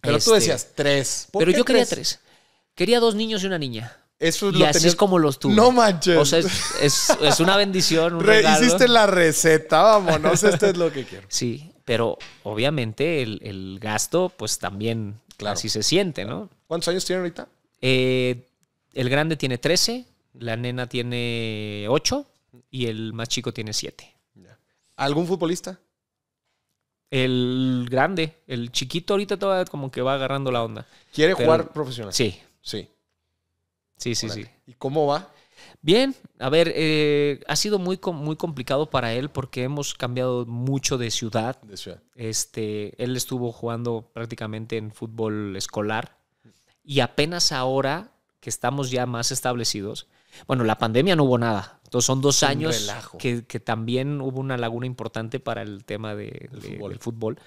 Pero tú este, decías tres. pero yo quería tres. Quería dos niños y una niña y así es como los tuve. No manches. O sea, es, una bendición. [LAUGHS] Hiciste la receta, vámonos, esto es lo que quiero. Sí, pero obviamente el, gasto, pues también claro. así se siente, ¿no? ¿Cuántos años tiene ahorita? Eh, el grande tiene 13, la nena tiene 8 y el más chico tiene 7. ¿Algún futbolista? El grande, el chiquito ahorita todavía como que va agarrando la onda. ¿Quiere jugar profesional? Sí. Sí. Sí, sí, sí. ¿Y cómo va? Bien, a ver, eh, ha sido muy, muy complicado para él porque hemos cambiado mucho de ciudad. De ciudad. Este, él estuvo jugando prácticamente en fútbol escolar y apenas ahora que estamos ya más establecidos, bueno, la pandemia no hubo nada. Entonces son dos años que, también hubo una laguna importante para el tema de, del fútbol.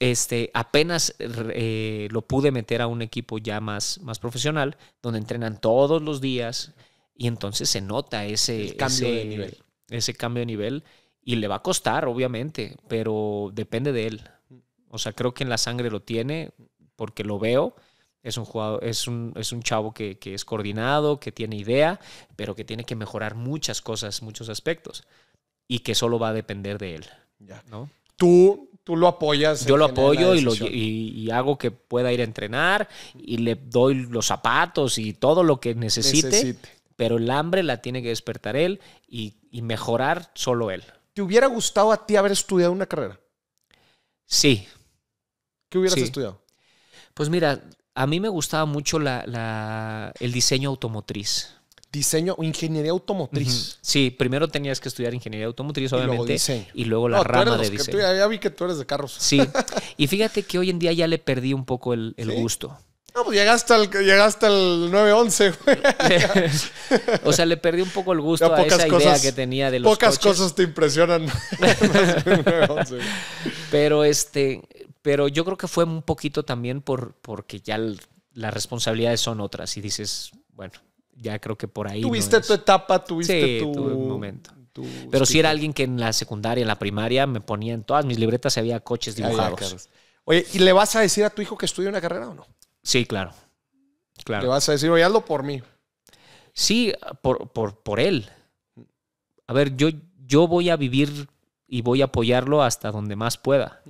Este, apenas eh, lo pude meter a un equipo ya más, más profesional, donde entrenan todos los días y entonces se nota ese cambio de nivel. Ese cambio de nivel y le va a costar, obviamente, pero depende de él. O sea, creo que en la sangre lo tiene porque lo veo. Es un, jugador, es un, es un chavo que, que es coordinado, que tiene idea, pero que tiene que mejorar muchas cosas, muchos aspectos y que solo va a depender de él. Ya. ¿no? Tú tú lo apoyas. Yo lo apoyo y, y, hago que pueda ir a entrenar y le doy los zapatos y todo lo que necesite, Pero el hambre la tiene que despertar él y, mejorar solo él. ¿Te hubiera gustado a ti haber estudiado una carrera? Sí. ¿Qué hubieras estudiado? Pues mira, a mí me gustaba mucho el diseño automotriz diseño o ingeniería automotriz. Sí, primero tenías que estudiar ingeniería automotriz, obviamente. Y luego, Y luego la rama de diseño. ya vi que tú eres de carros. Sí. [LAUGHS] Y fíjate que hoy en día ya le perdí un poco el, gusto. No, pues llegaste al, llegaste al 911, [LAUGHS] o sea, le perdí un poco el gusto a esa idea que tenía de los Pocas cosas te impresionan [LAUGHS] Pero este, pero yo creo que fue un poquito también por, porque ya las responsabilidades son otras y dices, bueno, ya creo que por ahí. Tuviste tu etapa, tuviste sí, tu momento. Pero si sí era alguien que en la secundaria, en la primaria, me ponía en todas mis libretas había coches dibujados. Oye, ¿y le vas a decir a tu hijo que estudie una carrera o no? Sí, claro. claro. Le vas a decir, oye, hazlo por mí. Sí, por, por, por él. A ver, yo, yo voy a vivir y voy a apoyarlo hasta donde más pueda.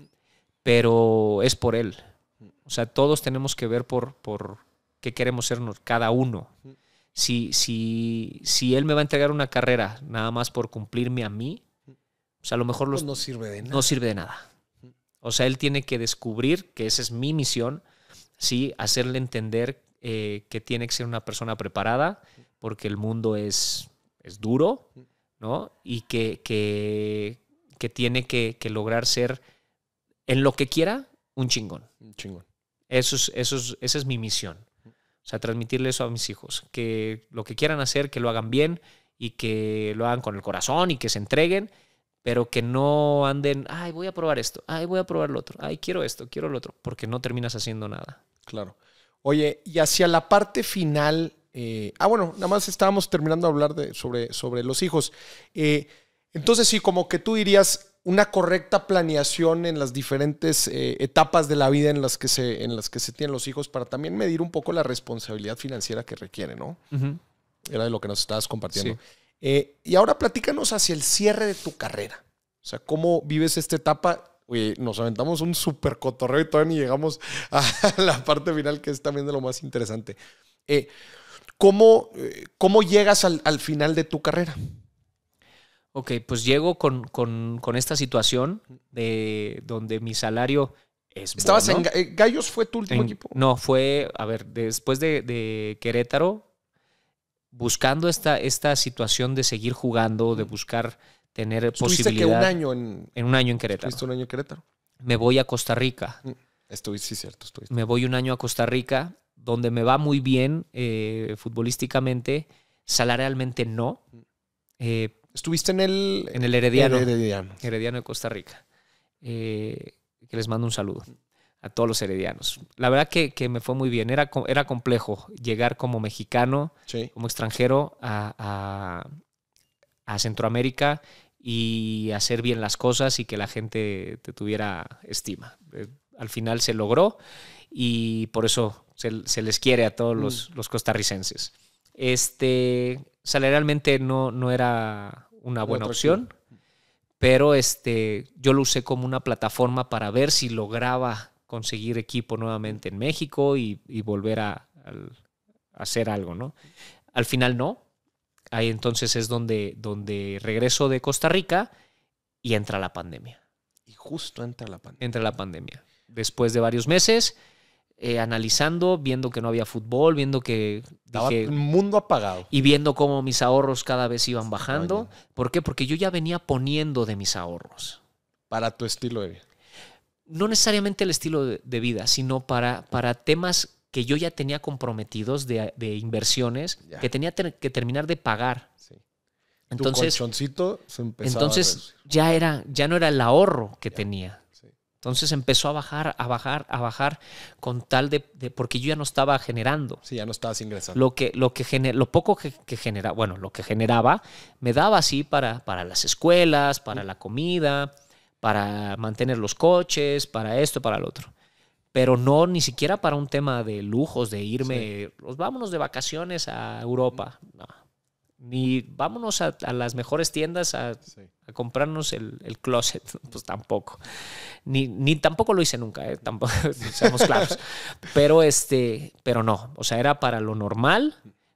Pero es por él. O sea, todos tenemos que ver por, por qué queremos sernos cada uno si, si, si él me va a entregar una carrera nada más por cumplirme a mí, o pues sea, a lo mejor pues no sirve de nada. No sirve nada. O sea, él tiene que descubrir que esa es mi misión, sí, hacerle entender eh, que tiene que ser una persona preparada, porque el mundo es, es duro, ¿no? Y que, que, que tiene que, que, lograr ser, en lo que quiera, un chingón. Un chingón. Eso es, eso es, esa es mi misión. O sea, transmitirle eso a mis hijos, que lo que quieran hacer, que lo hagan bien y que lo hagan con el corazón y que se entreguen, pero que no anden, ay, voy a probar esto, ay, voy a probar lo otro, ay, quiero esto, quiero lo otro, porque no terminas haciendo nada. Claro. Oye, y hacia la parte final, eh, ah, bueno, nada más estábamos terminando de hablar de, sobre, sobre los hijos. Eh, entonces, sí, como que tú dirías, una correcta planeación en las diferentes eh, etapas de la vida en las, que se, en las que se tienen los hijos para también medir un poco la responsabilidad financiera que requiere, ¿no? Era de lo que nos estabas compartiendo. Eh, y ahora platícanos hacia el cierre de tu carrera. O sea, ¿cómo vives esta etapa? Oye, nos aventamos un súper cotorreo y todavía ni llegamos a [LAUGHS] la parte final, que es también de lo más interesante. Eh, ¿cómo, llegas al, al final de tu carrera? ok, pues llego con, esta situación de donde mi salario es Estabas en eh, Gallos fue tu último equipo. No, fue, a ver, después de, Querétaro, buscando esta, esta, situación de seguir jugando, de mm. buscar tener posibilidades posibilidad. Que un año en, en, un año en Querétaro. un año en Querétaro. Me voy a Costa Rica. Mm, estoy, sí, cierto, estoy. Me voy un año a Costa Rica, donde me va muy bien eh, futbolísticamente, salarialmente no. Mm. Eh, Estuviste en el... En Herediano. de Costa Rica. Eh, que les mando un saludo a todos los heredianos. La verdad que, me fue muy bien. Era, era complejo llegar como mexicano, como extranjero a, Centroamérica y hacer bien las cosas y que la gente te tuviera estima. Eh, al final se logró y por eso se, les quiere a todos mm. los costarricenses. Este, salarialmente no, no era una buena opción, pero este, yo lo usé como una plataforma para ver si lograba conseguir equipo nuevamente en México y, volver a, hacer algo, ¿no? Al final no. Ahí entonces es donde, donde regreso de Costa Rica y entra la pandemia. Y justo entra la pandemia. Entra la pandemia. Después de varios meses, eh, analizando, viendo que no había fútbol, viendo que... Estaba un mundo apagado. Y viendo cómo mis ahorros cada vez iban bajando. ¿Por qué? Porque yo ya venía poniendo de mis ahorros. Para tu estilo de vida. No necesariamente el estilo de, vida, sino para, para temas que yo ya tenía comprometidos de, inversiones, que tenía que terminar de pagar. Entonces, tu colchoncito entonces ya, era, ya no era el ahorro que tenía, entonces empezó a bajar, a bajar, a bajar con tal de, porque yo ya no estaba generando. Sí, ya no estabas ingresando. Lo que, lo que lo poco que, que generaba, bueno, lo que generaba me daba así para, para las escuelas, para la comida, para mantener los coches, para esto, para lo otro. Pero no ni siquiera para un tema de lujos, de irme, los pues vámonos de vacaciones a Europa. No ni vámonos a, las mejores tiendas a, comprarnos el, closet, [LAUGHS] pues tampoco. Ni, ni tampoco lo hice nunca, ¿eh? tampoco, [LAUGHS] seamos claros. Pero, este, pero no, o sea, era para lo normal,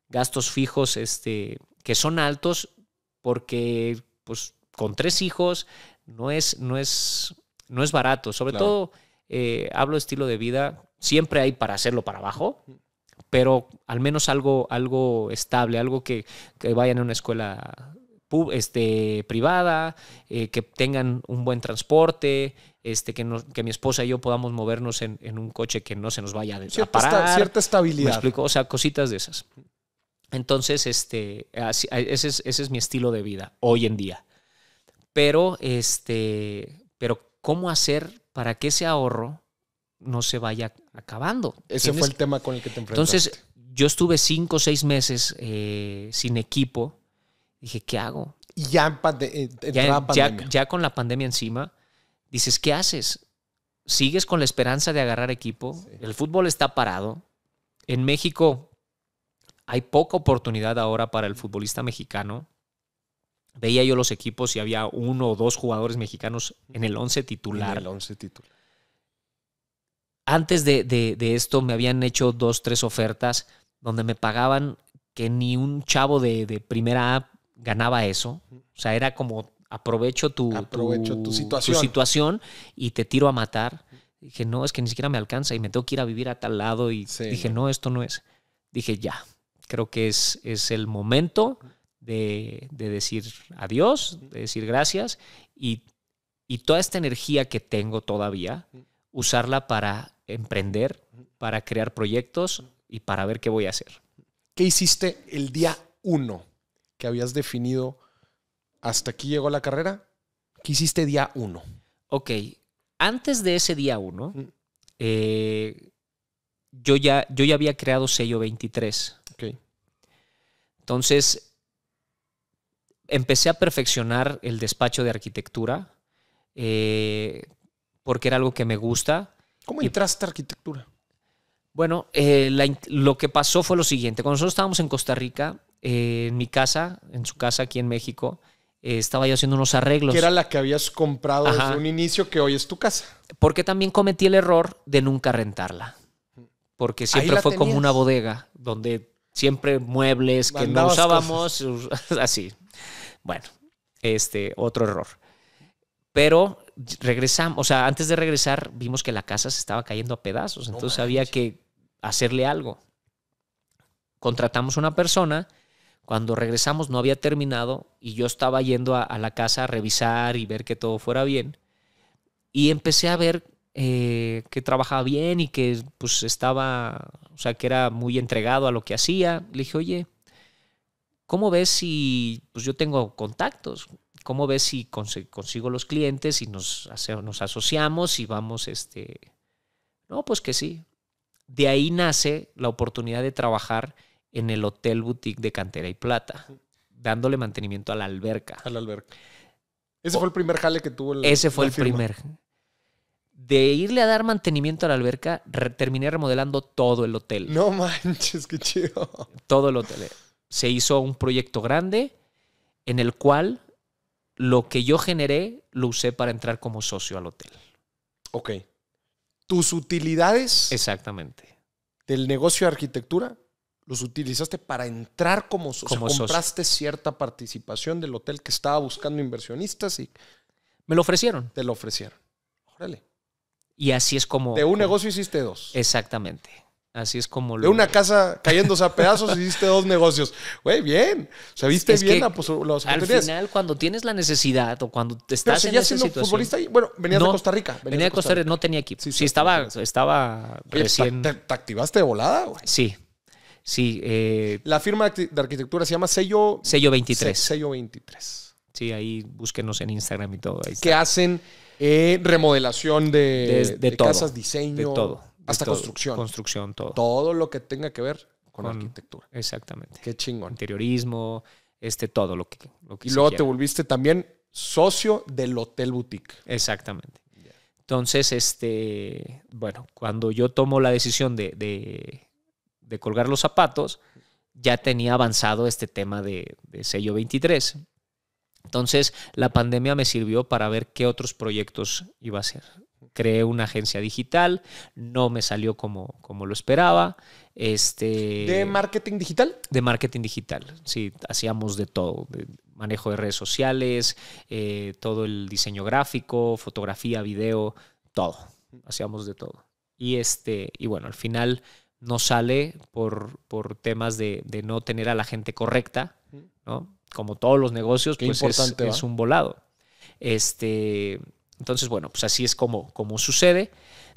gastos fijos este, que son altos, porque pues con tres hijos no es, no es, no es barato. Sobre todo, eh, hablo de estilo de vida, siempre hay para hacerlo para abajo, pero al menos algo, algo estable, algo que, vayan a una escuela este, privada, eh, que tengan un buen transporte, este, que, que mi esposa y yo podamos movernos en, un coche que no se nos vaya a, cierta, parar. cierta estabilidad. ¿Me O sea, cositas de esas. Entonces, este, ese, es, ese, es, mi estilo de vida hoy en día. Pero, este, pero, ¿cómo hacer para que ese ahorro no se vaya acabando. Ese fue el tema con el que te enfrentaste. Entonces, yo estuve cinco o seis meses eh, sin equipo. Dije, ¿qué hago? Y ya, eh, ya, con la pandemia encima, dices, ¿qué haces? ¿Sigues con la esperanza de agarrar equipo? El fútbol está parado. En México hay poca oportunidad ahora para el futbolista mexicano. Veía yo los equipos y había uno o dos jugadores mexicanos en el once titular. En el 11 titular antes de, esto me habían hecho dos, tres ofertas donde me pagaban que ni un chavo de, primera A ganaba eso. O sea, era como aprovecho tu, tu, situación. y te tiro a matar. Dije, no, es que ni siquiera me alcanza y me tengo que ir a vivir a tal lado. Y dije, no. esto no es. Dije, ya, creo que es, es el momento de, decir adiós, de decir gracias y, y toda esta energía que tengo todavía, usarla para emprender, para crear proyectos y para ver qué voy a hacer. ¿Qué hiciste el día 1 que habías definido hasta aquí llegó la carrera? ¿Qué hiciste día 1? Ok, antes de ese día uno, eh, yo, ya, yo ya había creado sello 23. Entonces, empecé a perfeccionar el despacho de arquitectura, eh, porque era algo que me gusta. ¿Cómo entraste a arquitectura? Bueno, eh, lo que pasó fue lo siguiente. Cuando nosotros estábamos en Costa Rica, eh, en mi casa, en su casa aquí en México, eh, estaba yo haciendo unos arreglos. Que era la que habías comprado desde un inicio que hoy es tu casa. Porque también cometí el error de nunca rentarla. Porque siempre fue como una bodega donde siempre muebles que no usábamos, [LAUGHS] así. Bueno, este, otro error. Pero regresamos, o sea, antes de regresar vimos que la casa se estaba cayendo a pedazos, entonces había que hacerle algo. Contratamos una persona, cuando regresamos no había terminado y yo estaba yendo a, la casa a revisar y ver que todo fuera bien. Y empecé a ver eh, que trabajaba bien y que pues estaba, o sea, que era muy entregado a lo que hacía. Le dije, oye, ¿cómo ves si pues yo tengo contactos? ¿cómo ves si consigo los clientes y nos, nos asociamos y vamos, este, no, pues que sí. De ahí nace la oportunidad de trabajar en el Hotel Boutique de Cantera y Plata, dándole mantenimiento a la alberca. A la alberca. Ese fue el primer jale que tuvo el. Ese fue el primer. De irle a dar mantenimiento a la alberca, terminé remodelando todo el hotel. No manches, qué chido. Todo el hotel. Se hizo un proyecto grande en el cual lo que yo generé lo usé para entrar como socio al hotel. Ok. ¿Tus utilidades? Exactamente. ¿Del negocio de arquitectura? ¿Los utilizaste para entrar como socio? Como o ¿Compraste cierta participación del hotel que estaba buscando inversionistas? y Me lo ofrecieron. Te lo ofrecieron. Órale. Y así es como... De un negocio hiciste dos. Exactamente. Así es como lo. De una casa cayéndose a pedazos y hiciste dos negocios. Güey, bien. O sea, viste bien pues, Al final, cuando tienes la necesidad o cuando te estás en esa bueno, venías de Costa Rica. Venía de Costa Rica, no tenía equipo. Sí, estaba, estaba pues, Te, activaste de volada, güey. Sí. Sí. Eh, la firma de arquitectura se llama Sello. Sello 23. sello 23. Sí, ahí búsquenos en Instagram y todo. que hacen? Eh, remodelación de, de, casas, diseño. De todo hasta construcción. Construcción, todo. Todo lo que tenga que ver con, arquitectura. Exactamente. Qué chingón. Interiorismo, este, todo lo que. Lo que y luego te volviste también socio del Hotel Boutique. Exactamente. Entonces, este, bueno, cuando yo tomo la decisión de, colgar los zapatos, ya tenía avanzado este tema de, de, sello 23. Entonces, la pandemia me sirvió para ver qué otros proyectos iba a hacer creé una agencia digital, no me salió como, como lo esperaba. Este, ¿De marketing digital? De marketing digital, sí, hacíamos de todo, manejo de redes sociales, eh, todo el diseño gráfico, fotografía, video, todo, hacíamos de todo. Y, este, y bueno, al final no sale por, por temas de, no tener a la gente correcta, ¿no? Como todos los negocios, pues es, es un volado. Este, entonces, bueno, pues así es como, como sucede.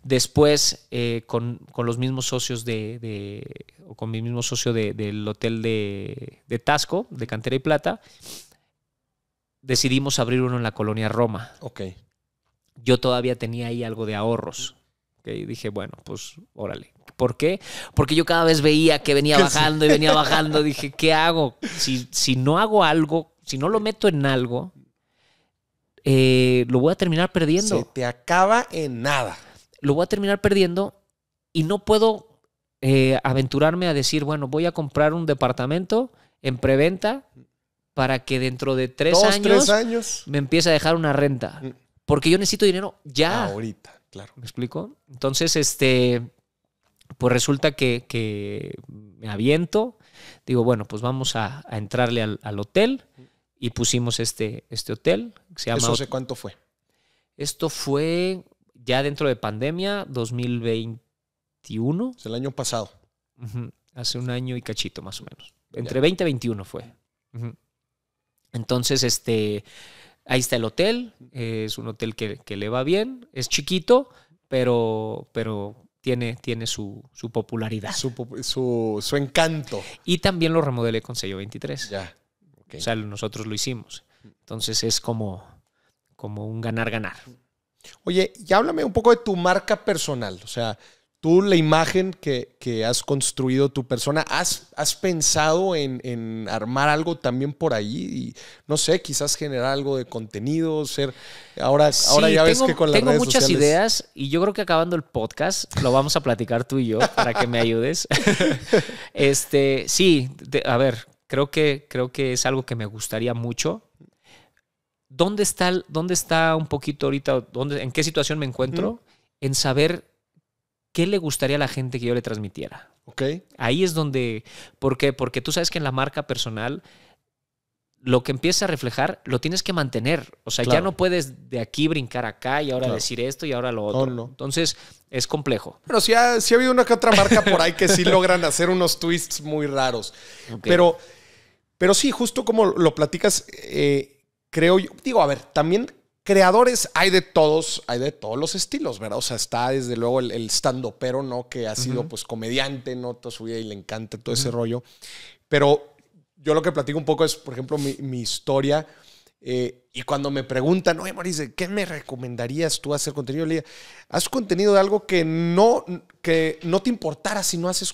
Después, eh, con, con, los mismos socios de, con mi mismo socio del hotel de, de Tasco, de Cantera y Plata, decidimos abrir uno en la colonia Roma. Ok. Yo todavía tenía ahí algo de ahorros. que dije, bueno, pues órale. ¿Por qué? Porque yo cada vez veía que venía [LAUGHS] bajando y venía bajando. Dije, ¿qué hago? Si, si no hago algo, si no lo meto en algo, eh, lo voy a terminar perdiendo. Se te acaba en nada. Lo voy a terminar perdiendo y no puedo eh, aventurarme a decir, bueno, voy a comprar un departamento en preventa para que dentro de tres, años, me empiece a dejar una renta. Mm. Porque yo necesito dinero ya. Ahorita, claro. ¿Me explico? Entonces, este, pues resulta que, me aviento. Digo, bueno, pues vamos a, entrarle al, al hotel. Mm y pusimos este, este hotel. Que se ¿Eso hace cuánto fue? Esto fue ya dentro de pandemia, 2021. Es el año pasado. Hace un año y cachito más o menos. Entre 20 y 21 fue. Entonces, este, ahí está el hotel. es un hotel que, le va bien. Es chiquito, pero, pero tiene, tiene su, su popularidad. Su, su, su, encanto. Y también lo remodelé con sello 23. Ya. O sea, nosotros lo hicimos. Entonces es como, como un ganar-ganar. Oye, y háblame un poco de tu marca personal. O sea, tú la imagen que, has construido tu persona, ¿has, pensado en, armar algo también por ahí? Y, no sé, quizás generar algo de contenido, ser... Ahora, ahora ya ves que con las Tengo muchas ideas y yo creo que acabando el podcast lo vamos a platicar tú y yo para que me ayudes. [LAUGHS] este, sí, a ver, creo que, creo que es algo que me gustaría mucho. ¿Dónde está, dónde está un poquito ahorita, dónde, en qué situación me encuentro? En saber qué le gustaría a la gente que yo le transmitiera. Ok. Ahí es donde, ¿por qué? Porque tú sabes que en la marca personal lo que empieza a reflejar lo tienes que mantener. O sea, ya no puedes de aquí brincar acá y ahora decir esto y ahora lo otro. Entonces, es complejo. Pero sí ha, habido una que otra marca por ahí que sí logran hacer unos twists muy raros. Pero pero sí, justo como lo platicas, eh, creo yo, digo, a ver, también creadores hay de todos, hay de todos los estilos, ¿verdad? O sea, está desde luego el, stand pero ¿no? Que ha sido pues comediante, ¿no? Toda su vida y le encanta todo ese rollo. Pero yo lo que platico un poco es, por ejemplo, mi historia eh, y cuando me preguntan, oye, Maurice, ¿qué me recomendarías tú hacer contenido? Le haz contenido de algo que no, que no te importara si no haces,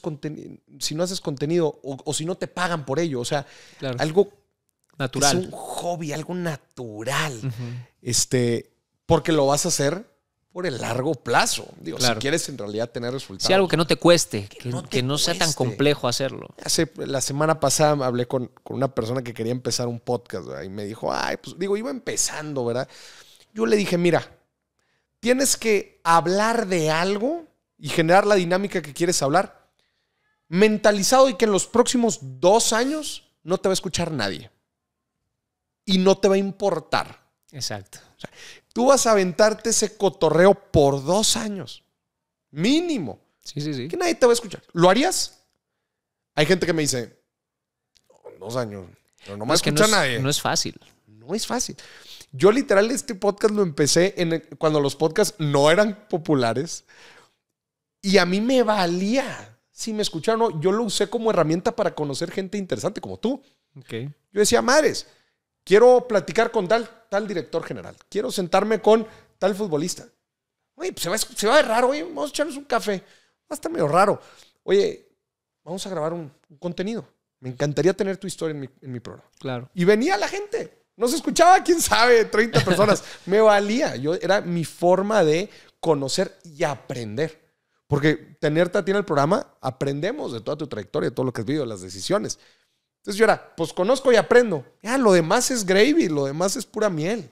si no haces contenido o, si no te pagan por ello. O sea, algo natural. es un hobby, algo natural. Este, porque lo vas a hacer por el largo plazo. Digo, si quieres en realidad tener resultados. si algo que no te cueste, que, no, sea tan complejo hacerlo. Hace, la semana pasada hablé con, una persona que quería empezar un podcast y me dijo, ay, pues digo, iba empezando, ¿verdad? Yo le dije, mira, tienes que hablar de algo y generar la dinámica que quieres hablar, mentalizado y que en los próximos dos años no te va a escuchar nadie. Y no te va a importar. Exacto. Tú vas a aventarte ese cotorreo por dos años. Mínimo. Sí, sí, sí. Que nadie te va a escuchar. ¿Lo harías? Hay gente que me dice, dos años. Pero no me escucha nadie. no es fácil. No es fácil. Yo literal este podcast lo empecé en cuando los podcasts no eran populares y a mí me valía si me escucharon o no. Yo lo usé como herramienta para conocer gente interesante como tú. Okay. Yo decía, madres, quiero platicar con tal, tal director general, quiero sentarme con tal futbolista. Oye, pues se va, a ver raro, oye, vamos a echarnos un café. Va a estar medio raro. Oye, vamos a grabar un, contenido. Me encantaría tener tu historia en mi, programa. Claro. Y venía la gente. No se escuchaba, quién sabe, 30 personas. [LAUGHS] Me valía. Yo era mi forma de conocer y aprender. Porque tenerte a ti en el programa, aprendemos de toda tu trayectoria, de todo lo que has vivido, las decisiones. Entonces yo era, pues conozco y aprendo. Ya, lo demás es gravy, lo demás es pura miel.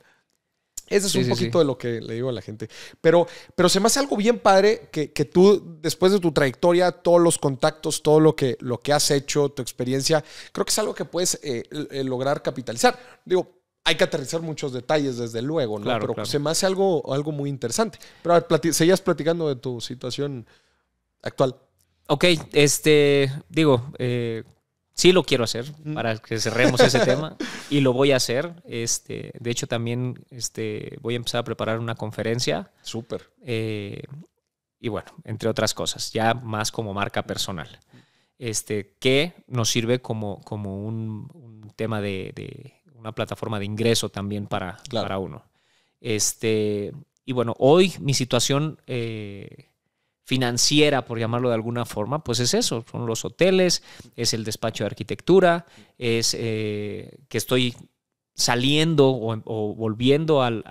Ese es un poquito de lo que le digo a la gente. Pero, pero se me hace algo bien padre que, tú, después de tu trayectoria, todos los contactos, todo lo que, lo que has hecho, tu experiencia, creo que es algo que puedes eh, eh, lograr capitalizar. Digo, hay que aterrizar muchos detalles, desde luego, ¿no? pero se me hace algo, algo muy interesante. Pero a ver, seguías platicando de tu situación actual. Ok, este, digo, eh, sí lo quiero hacer mm. para que cerremos ese tema [LAUGHS] y lo voy a hacer. Este, de hecho, también este, voy a empezar a preparar una conferencia. Súper. Eh, y bueno, entre otras cosas, ya más como marca personal. Este, que nos sirve como, como un, tema de, una plataforma de ingreso también para, uno. Este, y bueno, hoy mi situación eh, financiera, por llamarlo de alguna forma, pues es eso, son los hoteles, es el despacho de arquitectura, es eh, que estoy saliendo o, volviendo al,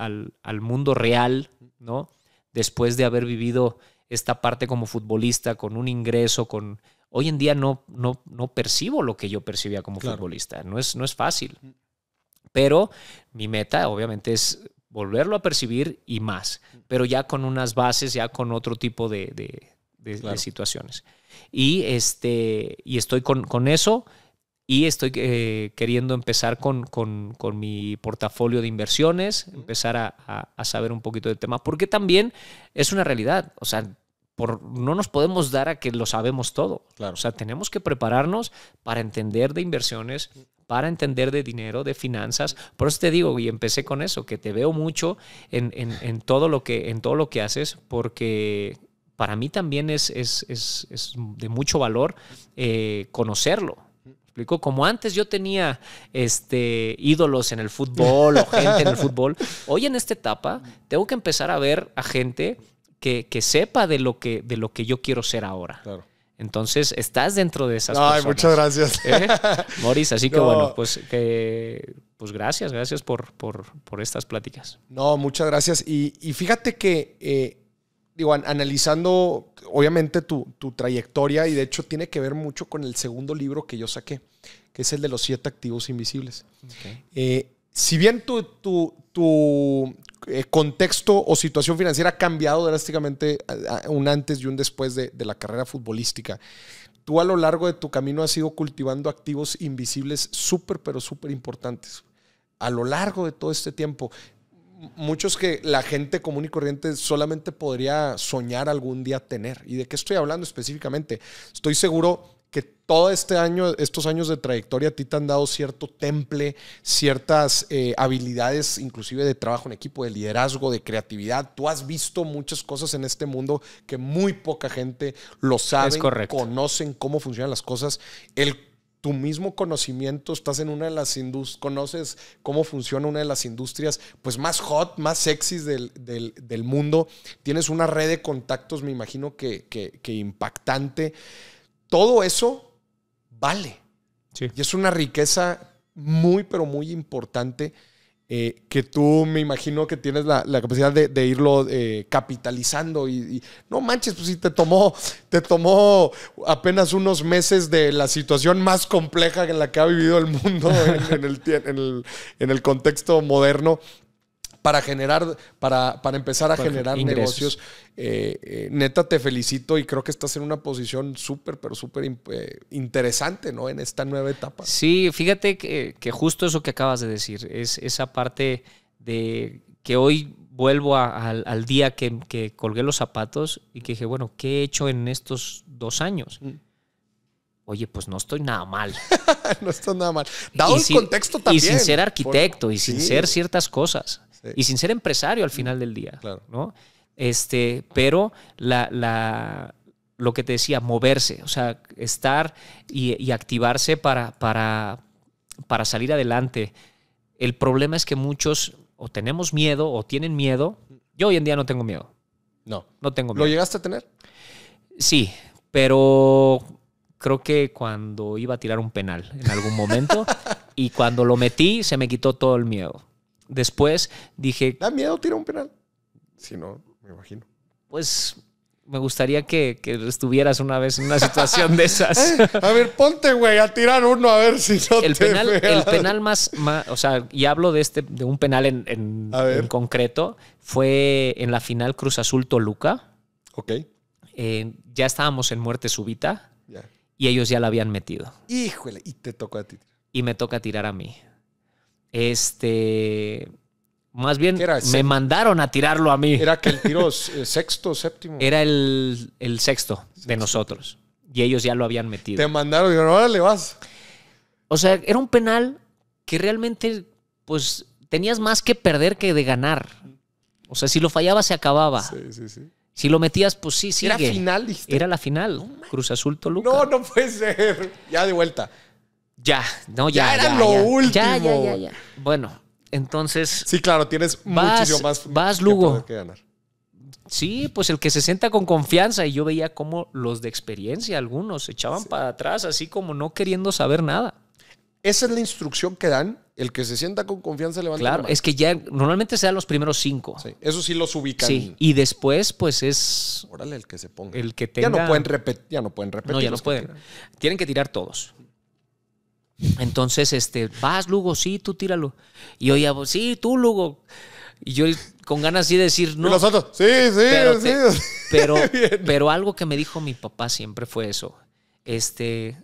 mundo real, ¿no? Después de haber vivido esta parte como futbolista, con un ingreso, con... Hoy en día no, percibo lo que yo percibía como futbolista, no es, no es fácil. Pero mi meta, obviamente, es volverlo a percibir y más, pero ya con unas bases, ya con otro tipo de, de, situaciones. Y, este, y estoy con, eso y estoy eh, queriendo empezar con, con, mi portafolio de inversiones, empezar a, saber un poquito del tema, porque también es una realidad, o sea, por, no nos podemos dar a que lo sabemos todo, claro. o sea, tenemos que prepararnos para entender de inversiones, para entender de dinero, de finanzas. Por eso te digo, y empecé con eso, que te veo mucho en, todo, lo que, haces, porque para mí también es, de mucho valor eh, conocerlo. Explico, como antes yo tenía este, ídolos en el fútbol o gente en el fútbol, [LAUGHS] hoy en esta etapa tengo que empezar a ver a gente que, sepa de lo que, de lo que yo quiero ser ahora. Claro. Entonces, estás dentro de esas Ay, muchas gracias. ¿Eh? Moris, así que [LAUGHS] bueno, pues, pues gracias, gracias por, por, estas pláticas. No, muchas gracias. Y, fíjate que, eh, digo, analizando obviamente tu, trayectoria, y de hecho tiene que ver mucho con el segundo libro que yo saqué, que es el de los siete activos invisibles. Eh, si bien tu, tu, tu, eh, contexto o situación financiera ha cambiado drásticamente eh, eh, un antes y un después de, de la carrera futbolística tú a lo largo de tu camino has ido cultivando activos invisibles súper, pero súper importantes. A lo largo de todo este tiempo, muchos que la gente común y corriente solamente podría soñar algún día tener. ¿Y de qué estoy hablando específicamente? Estoy seguro que todo este año, estos años de trayectoria a ti te han dado cierto temple, ciertas eh, habilidades, inclusive de trabajo en equipo, de liderazgo, de creatividad. Tú has visto muchas cosas en este mundo que muy poca gente lo sabe, conocen cómo funcionan las cosas. El tu mismo conocimiento, estás en una de las industrias, conoces cómo funciona una de las industrias pues más hot, más sexys del, mundo, tienes una red de contactos, me imagino que, que impactante todo eso vale. Y es una riqueza muy, pero muy importante eh, que tú me imagino que tienes la, capacidad de, irlo eh, capitalizando y, no manches, pues si te tomó, te tomó apenas unos meses de la situación más compleja en la que ha vivido el mundo en, el, en el, contexto moderno para generar, para, para empezar a generar negocios. Eh, eh, neta, te felicito y creo que estás en una posición súper, pero súper eh, interesante, ¿no? En esta nueva etapa. Sí, fíjate que, justo eso que acabas de decir, es esa parte de que hoy vuelvo al día que, colgué los zapatos y que dije, bueno, ¿qué he hecho en estos dos años? Mm. oye, pues no estoy nada mal. [LAUGHS] no estoy nada mal. Dado el contexto también. Y sin ser arquitecto y sin ser ciertas cosas y sin ser empresario al mm, final del día. Este, pero la, lo que te decía, moverse, o sea, estar y, activarse para, para, para salir adelante. El problema es que muchos o tenemos miedo o tienen miedo. Yo hoy en día no tengo miedo. No. No tengo miedo. ¿Lo llegaste a tener? Sí, pero creo que cuando iba a tirar un penal en algún momento [LAUGHS] y cuando lo metí se me quitó todo el miedo. Después dije. ¿Da miedo tirar un penal? Si no, me imagino. Pues me gustaría que, estuvieras una vez en una situación de esas. [LAUGHS] Eh, a ver, ponte, güey, a tirar uno a ver si no el penal, El penal más, más, o sea, y hablo de este, de un penal en, concreto, fue en la final Cruz Azul Toluca. Ok. Eh, ya estábamos en muerte súbita Ya. y ellos ya la habían metido. Híjole, y te tocó a ti. Y me toca tirar a mí este, más bien me mandaron a tirarlo a mí. Era que el tiro [LAUGHS] eh, sexto, séptimo. Era el, sexto, de nosotros. Y ellos ya lo habían metido. Te mandaron y dijeron, ahora vas. O sea, era un penal que realmente, pues, tenías más que perder que de ganar. O sea, si lo fallaba, se acababa. Sí, sí, sí. Si lo metías, pues sí, sí. Era final, dijiste. Era la final. Cruz Azul Toluca. No, no puede ser. Ya de vuelta. Ya, no, ya. Ya era ya, lo último. Ya, ya, ya, Bueno, entonces. Sí, claro, tienes muchísimo más. Vas, Lugo. Sí, pues el que se sienta con confianza. Y yo veía como los de experiencia, algunos, echaban para atrás, así como no queriendo saber nada. Esa es la instrucción que dan. El que se sienta con confianza levanta Claro, es que ya normalmente se dan los primeros cinco. Sí, eso sí los ubican. Sí, y después, pues es. Órale, el que se ponga. El que tenga. Ya no pueden, repetir, ya no pueden repetir. No, ya no pueden. Tienen que tirar todos. Entonces, este, vas, Lugo, sí, tú tíralo. Y yo sí, tú, Lugo. Y yo con ganas sí de decir no. Y los otros, sí, sí, pero, sí. [LAUGHS] pero, algo que me dijo mi papá siempre fue eso. Este,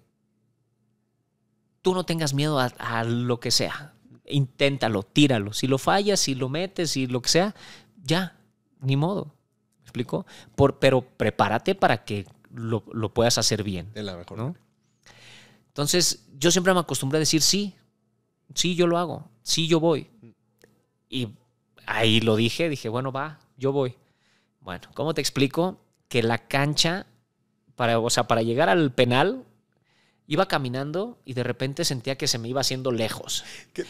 tú no tengas miedo a, lo que sea. Inténtalo, tíralo. Si lo fallas, si lo metes, si lo que sea, ya, ni modo. ¿Me explico? Por, pero prepárate para que lo, puedas hacer bien. De la mejor. ¿no? Entonces, yo siempre me acostumbré a decir sí, sí, yo lo hago, sí, yo voy. Y ahí lo dije, dije, bueno, va, yo voy. Bueno, ¿cómo te explico? Que la cancha, para, o sea, para llegar al penal, iba caminando y de repente sentía que se me iba haciendo lejos.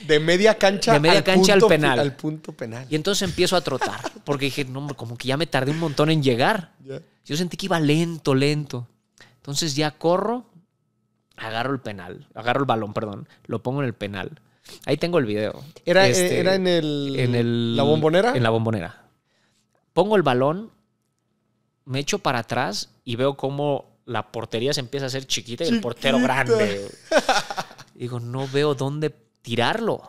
De media cancha, de media cancha al penal. Al punto penal. Y entonces empiezo a trotar, porque dije, no, como que ya me tardé un montón en llegar. Yo sentí que iba lento, lento. Entonces ya corro agarro el penal, agarro el balón, perdón, lo pongo en el penal. Ahí tengo el video. ¿Era, eh, este, era en, el, ¿La bombonera? En la bombonera. Pongo el balón, me echo para atrás y veo cómo la portería se empieza a hacer chiquita y el portero grande. [LAUGHS] Digo, no veo dónde tirarlo.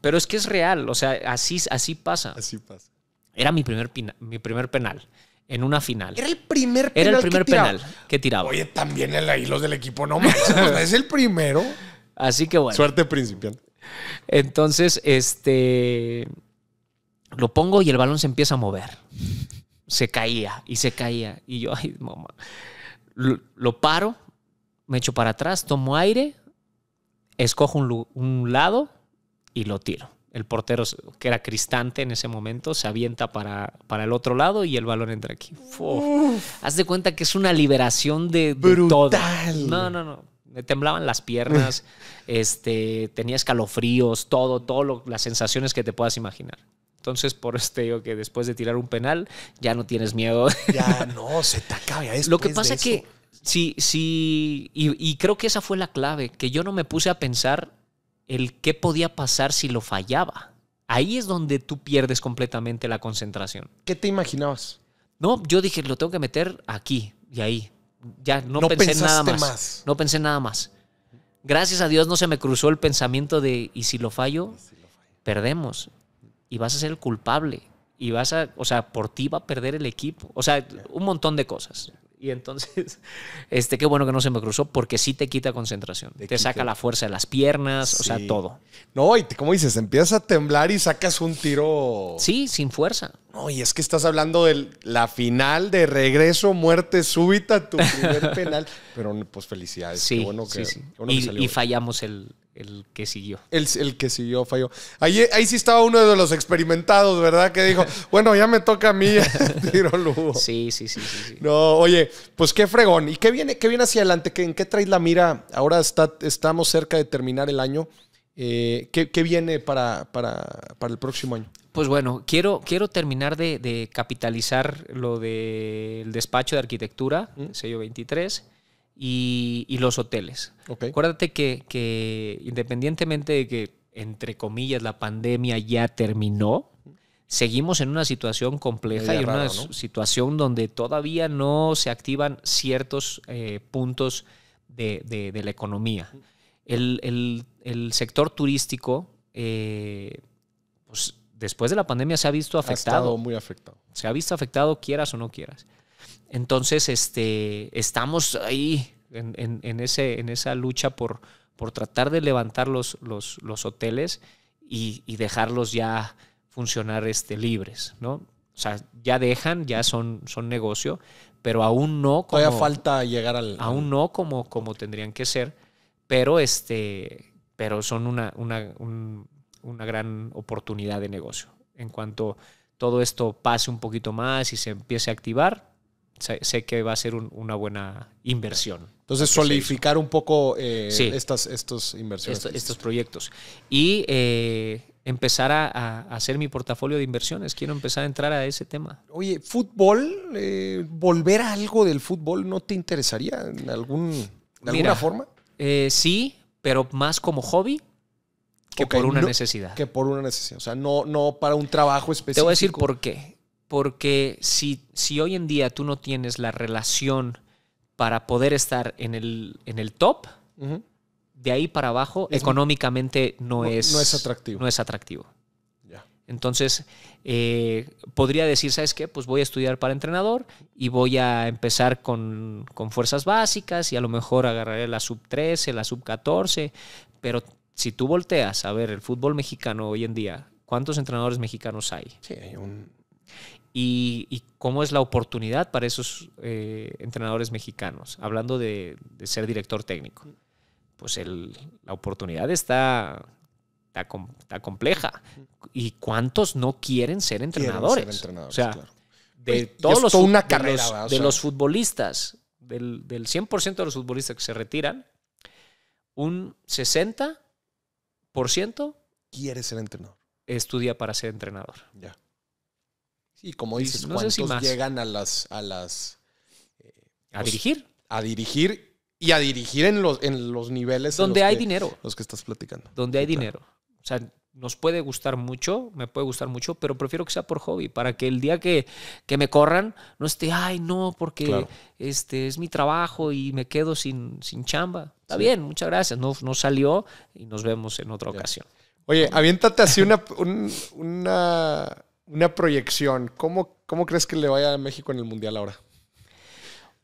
Pero es que es real, o sea, así, así pasa. Así pasa. Era mi primer, mi primer penal en una final. Era el primer penal. Era el primer que penal que tiraba. Oye, también el ahí los del equipo no sea, [LAUGHS] es el primero. Así que bueno. Suerte principiante. Entonces, este lo pongo y el balón se empieza a mover. Se caía y se caía y yo, ay, mamá. Lo, paro, me echo para atrás, tomo aire, escojo un lado y lo tiro el portero, que era Cristante en ese momento, se avienta para, para el otro lado y el balón entra aquí. Haz de cuenta que es una liberación de, de No, no, no. Me temblaban las piernas, [LAUGHS] este, tenía escalofríos, todo, todas las sensaciones que te puedas imaginar. Entonces, por este digo que después de tirar un penal, ya no tienes miedo. [LAUGHS] Ya [LAUGHS] no, se te acaba. Lo que pasa es que, sí, sí, y creo que esa fue la clave, que yo no me puse a pensar el qué podía pasar si lo fallaba. Ahí es donde tú pierdes completamente la concentración. ¿Qué te imaginabas? No, yo dije, lo tengo que meter aquí y ahí. Ya no, pensé nada más. No pensé nada más. Gracias a Dios no se me cruzó el pensamiento de, ¿y si lo fallo? Perdemos. Y vas a ser el culpable. Y vas a, o sea, por ti va a perder el equipo. O sea, un montón de cosas. Y entonces, [LAUGHS] este, qué bueno que no se me cruzó porque sí te quita concentración. Te, saca la fuerza de las piernas, o sea, todo. No, y como dices, empiezas a temblar y sacas un tiro. Sí, sin fuerza. No, y es que estás hablando de la final de regreso, muerte súbita, tu primer [LAUGHS] penal. Pero pues felicidades. Sí, bueno que, sí, y fallamos el, el que siguió. El, el que siguió falló. Ahí, ahí, sí estaba uno de los experimentados, ¿verdad? Que dijo, [LAUGHS] bueno, ya me toca a mí, [LAUGHS] Sí, sí, sí, sí, No, oye, pues qué fregón. ¿Y qué viene, qué viene hacia adelante? ¿En qué traes la mira? Ahora está, estamos cerca de terminar el año. Eh, ¿qué, viene para, para, el próximo año? Pues bueno, quiero, quiero terminar de, capitalizar lo del despacho de arquitectura, sello 23 y, los hoteles. Acuérdate que, independientemente de que, entre comillas, la pandemia ya terminó, seguimos en una situación compleja y una situación donde todavía no se activan ciertos eh, puntos de, la economía. El, sector turístico, eh, pues después de la pandemia se ha visto afectado. muy afectado. Se ha visto afectado, quieras o no quieras. Entonces, este, estamos ahí en, ese, en esa lucha por, por tratar de levantar los, hoteles y, dejarlos ya funcionar este, libres, ¿no? O sea, ya dejan, ya son, son negocio, pero aún no como... Todavía falta llegar al... Aún no como, como tendrían que ser, pero, este, pero son una gran oportunidad de negocio. En cuanto todo esto pase un poquito más y se empiece a activar, sé, que va a ser una buena inversión. Entonces, solidificar un poco eh, estas estos inversiones. estos proyectos. Y eh, empezar a, hacer mi portafolio de inversiones. Quiero empezar a entrar a ese tema. Oye, fútbol, eh, volver a algo del fútbol, ¿no te interesaría en alguna forma? sí, pero más como hobby que por una necesidad. Que por una necesidad. O sea, no, no para un trabajo específico. Te voy a decir por qué porque si, si hoy en día tú no tienes la relación para poder estar en el, en el top, de ahí para abajo, económicamente no, es, no es atractivo. No es atractivo. Entonces, eh, podría decir, ¿sabes qué? Pues voy a estudiar para entrenador y voy a empezar con, con fuerzas básicas y a lo mejor agarraré la sub 13, la sub 14, pero si tú volteas a ver el fútbol mexicano hoy en día, ¿cuántos entrenadores mexicanos hay? Sí, hay un, y, cómo es la oportunidad para esos eh, entrenadores mexicanos, hablando de, ser director técnico. Pues la oportunidad está, está, compleja. ¿Y cuántos no quieren ser entrenadores? de todos los, de los futbolistas, del, del 100% de los futbolistas que se retiran, un 60% quiere ser entrenador. Estudia para ser entrenador. Ya. Y como dices, llegan a las... A, las, ¿A pues, dirigir? A dirigir y a dirigir en los, en los niveles... Donde hay dinero. Los que estás platicando. Donde hay dinero. O sea, nos puede gustar mucho, me puede gustar mucho, pero prefiero que sea por hobby, para que el día que, me corran no esté, ay, no, porque este es mi trabajo y me quedo sin, sin chamba. Está bien, muchas gracias, no, salió y nos vemos en otra ocasión. Oye, aviéntate así una una proyección. ¿Cómo, ¿Cómo crees que le vaya a México en el Mundial ahora?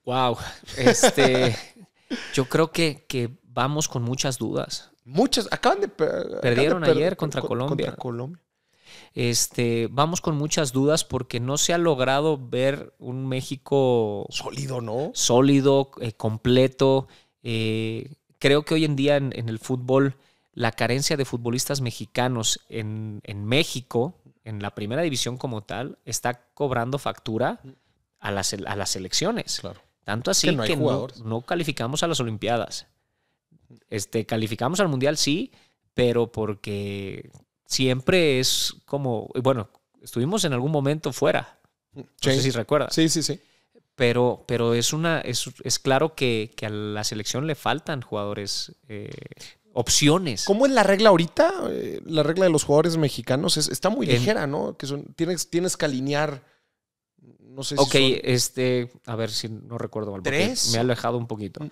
Wow. Este, [LAUGHS] yo creo que, que, vamos con muchas dudas. Muchas. Acaban de. Perdieron ayer contra, Colombia. contra Colombia. Este, vamos con muchas dudas porque no se ha logrado ver un México. Sólido, ¿no? Sólido, eh, completo. Eh, creo que hoy en día en, el fútbol, la carencia de futbolistas mexicanos en, en México en la primera división como tal está cobrando factura a las, a elecciones. Claro. Tanto así que, no, calificamos a las Olimpiadas. Este, calificamos al Mundial sí, pero porque siempre es como, bueno, estuvimos en algún momento fuera. No sé si recuerdas. Sí, sí, sí. Pero, pero es una, es, claro que, a la selección le faltan jugadores. Eh, opciones. ¿Cómo es la regla ahorita? Eh, la regla de los jugadores mexicanos es, está muy ligera, ¿no? Que son, tienes, tienes que alinear. No sé ok, este, a ver si no recuerdo mal. ¿Tres? Me ha alejado un poquito. Mm.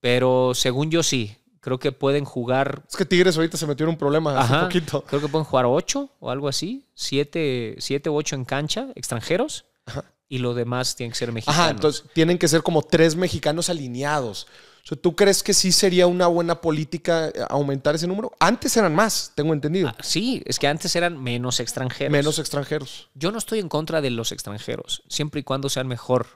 Pero según yo sí, creo que pueden jugar. Es que Tigres ahorita se metió en un problema poquito. Creo que pueden jugar ocho o algo así, siete, siete u ocho en cancha, extranjeros. Y lo demás tienen que ser mexicanos. entonces tienen que ser como tres mexicanos alineados. ¿Tú crees que sí sería una buena política eh, aumentar ese número? Antes eran más, tengo entendido. Ah, sí, es que antes eran menos extranjeros. Menos extranjeros. Yo no estoy en contra de los extranjeros, siempre y cuando sean mejor.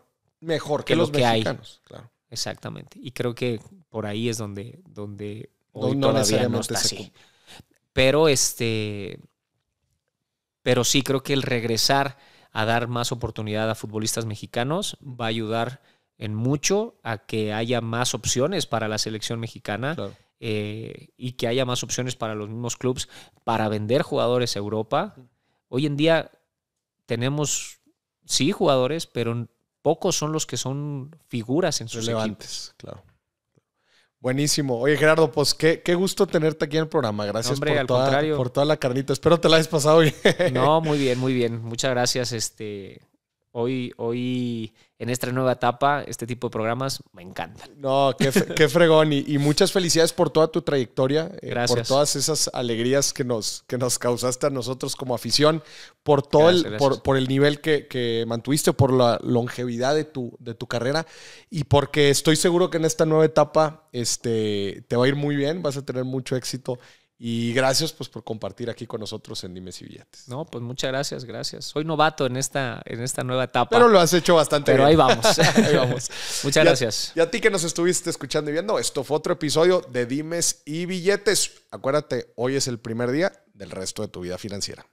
Mejor que, los mexicanos, claro. Exactamente. Y creo que por ahí es donde, donde hoy no, todavía no está así. Pero este. Pero sí creo que el regresar a dar más oportunidad a futbolistas mexicanos va a ayudar en mucho a que haya más opciones para la selección mexicana eh, y que haya más opciones para los mismos clubes para vender jugadores a Europa. Hoy en día tenemos, sí, jugadores, pero pocos son los que son figuras en sus Relevantes, claro. Buenísimo. Oye, Gerardo, pues qué, gusto tenerte aquí en el programa. Gracias por, toda, por toda la carnita. Espero te la hayas pasado bien. No, [LAUGHS] muy bien, muy bien. Muchas gracias. Este, hoy, hoy en esta nueva etapa, este tipo de programas me encantan. No, qué, fregón. Y, muchas felicidades por toda tu trayectoria, eh, Gracias. por todas esas alegrías que nos, que nos causaste a nosotros como afición, por todo el, Por, el nivel que, mantuviste, por la longevidad de tu, de tu carrera y porque estoy seguro que en esta nueva etapa este, te va a ir muy bien, vas a tener mucho éxito y gracias pues por compartir aquí con nosotros en Dimes y Billetes. No, pues muchas gracias, gracias. Soy novato en esta, en esta nueva etapa. Pero lo has hecho bastante bien. Pero ahí vamos. [LAUGHS] [LAUGHS] ahí vamos. muchas gracias. y a ti que nos estuviste escuchando y viendo, esto fue otro episodio de Dimes y Billetes. Acuérdate, hoy es el primer día del resto de tu vida financiera.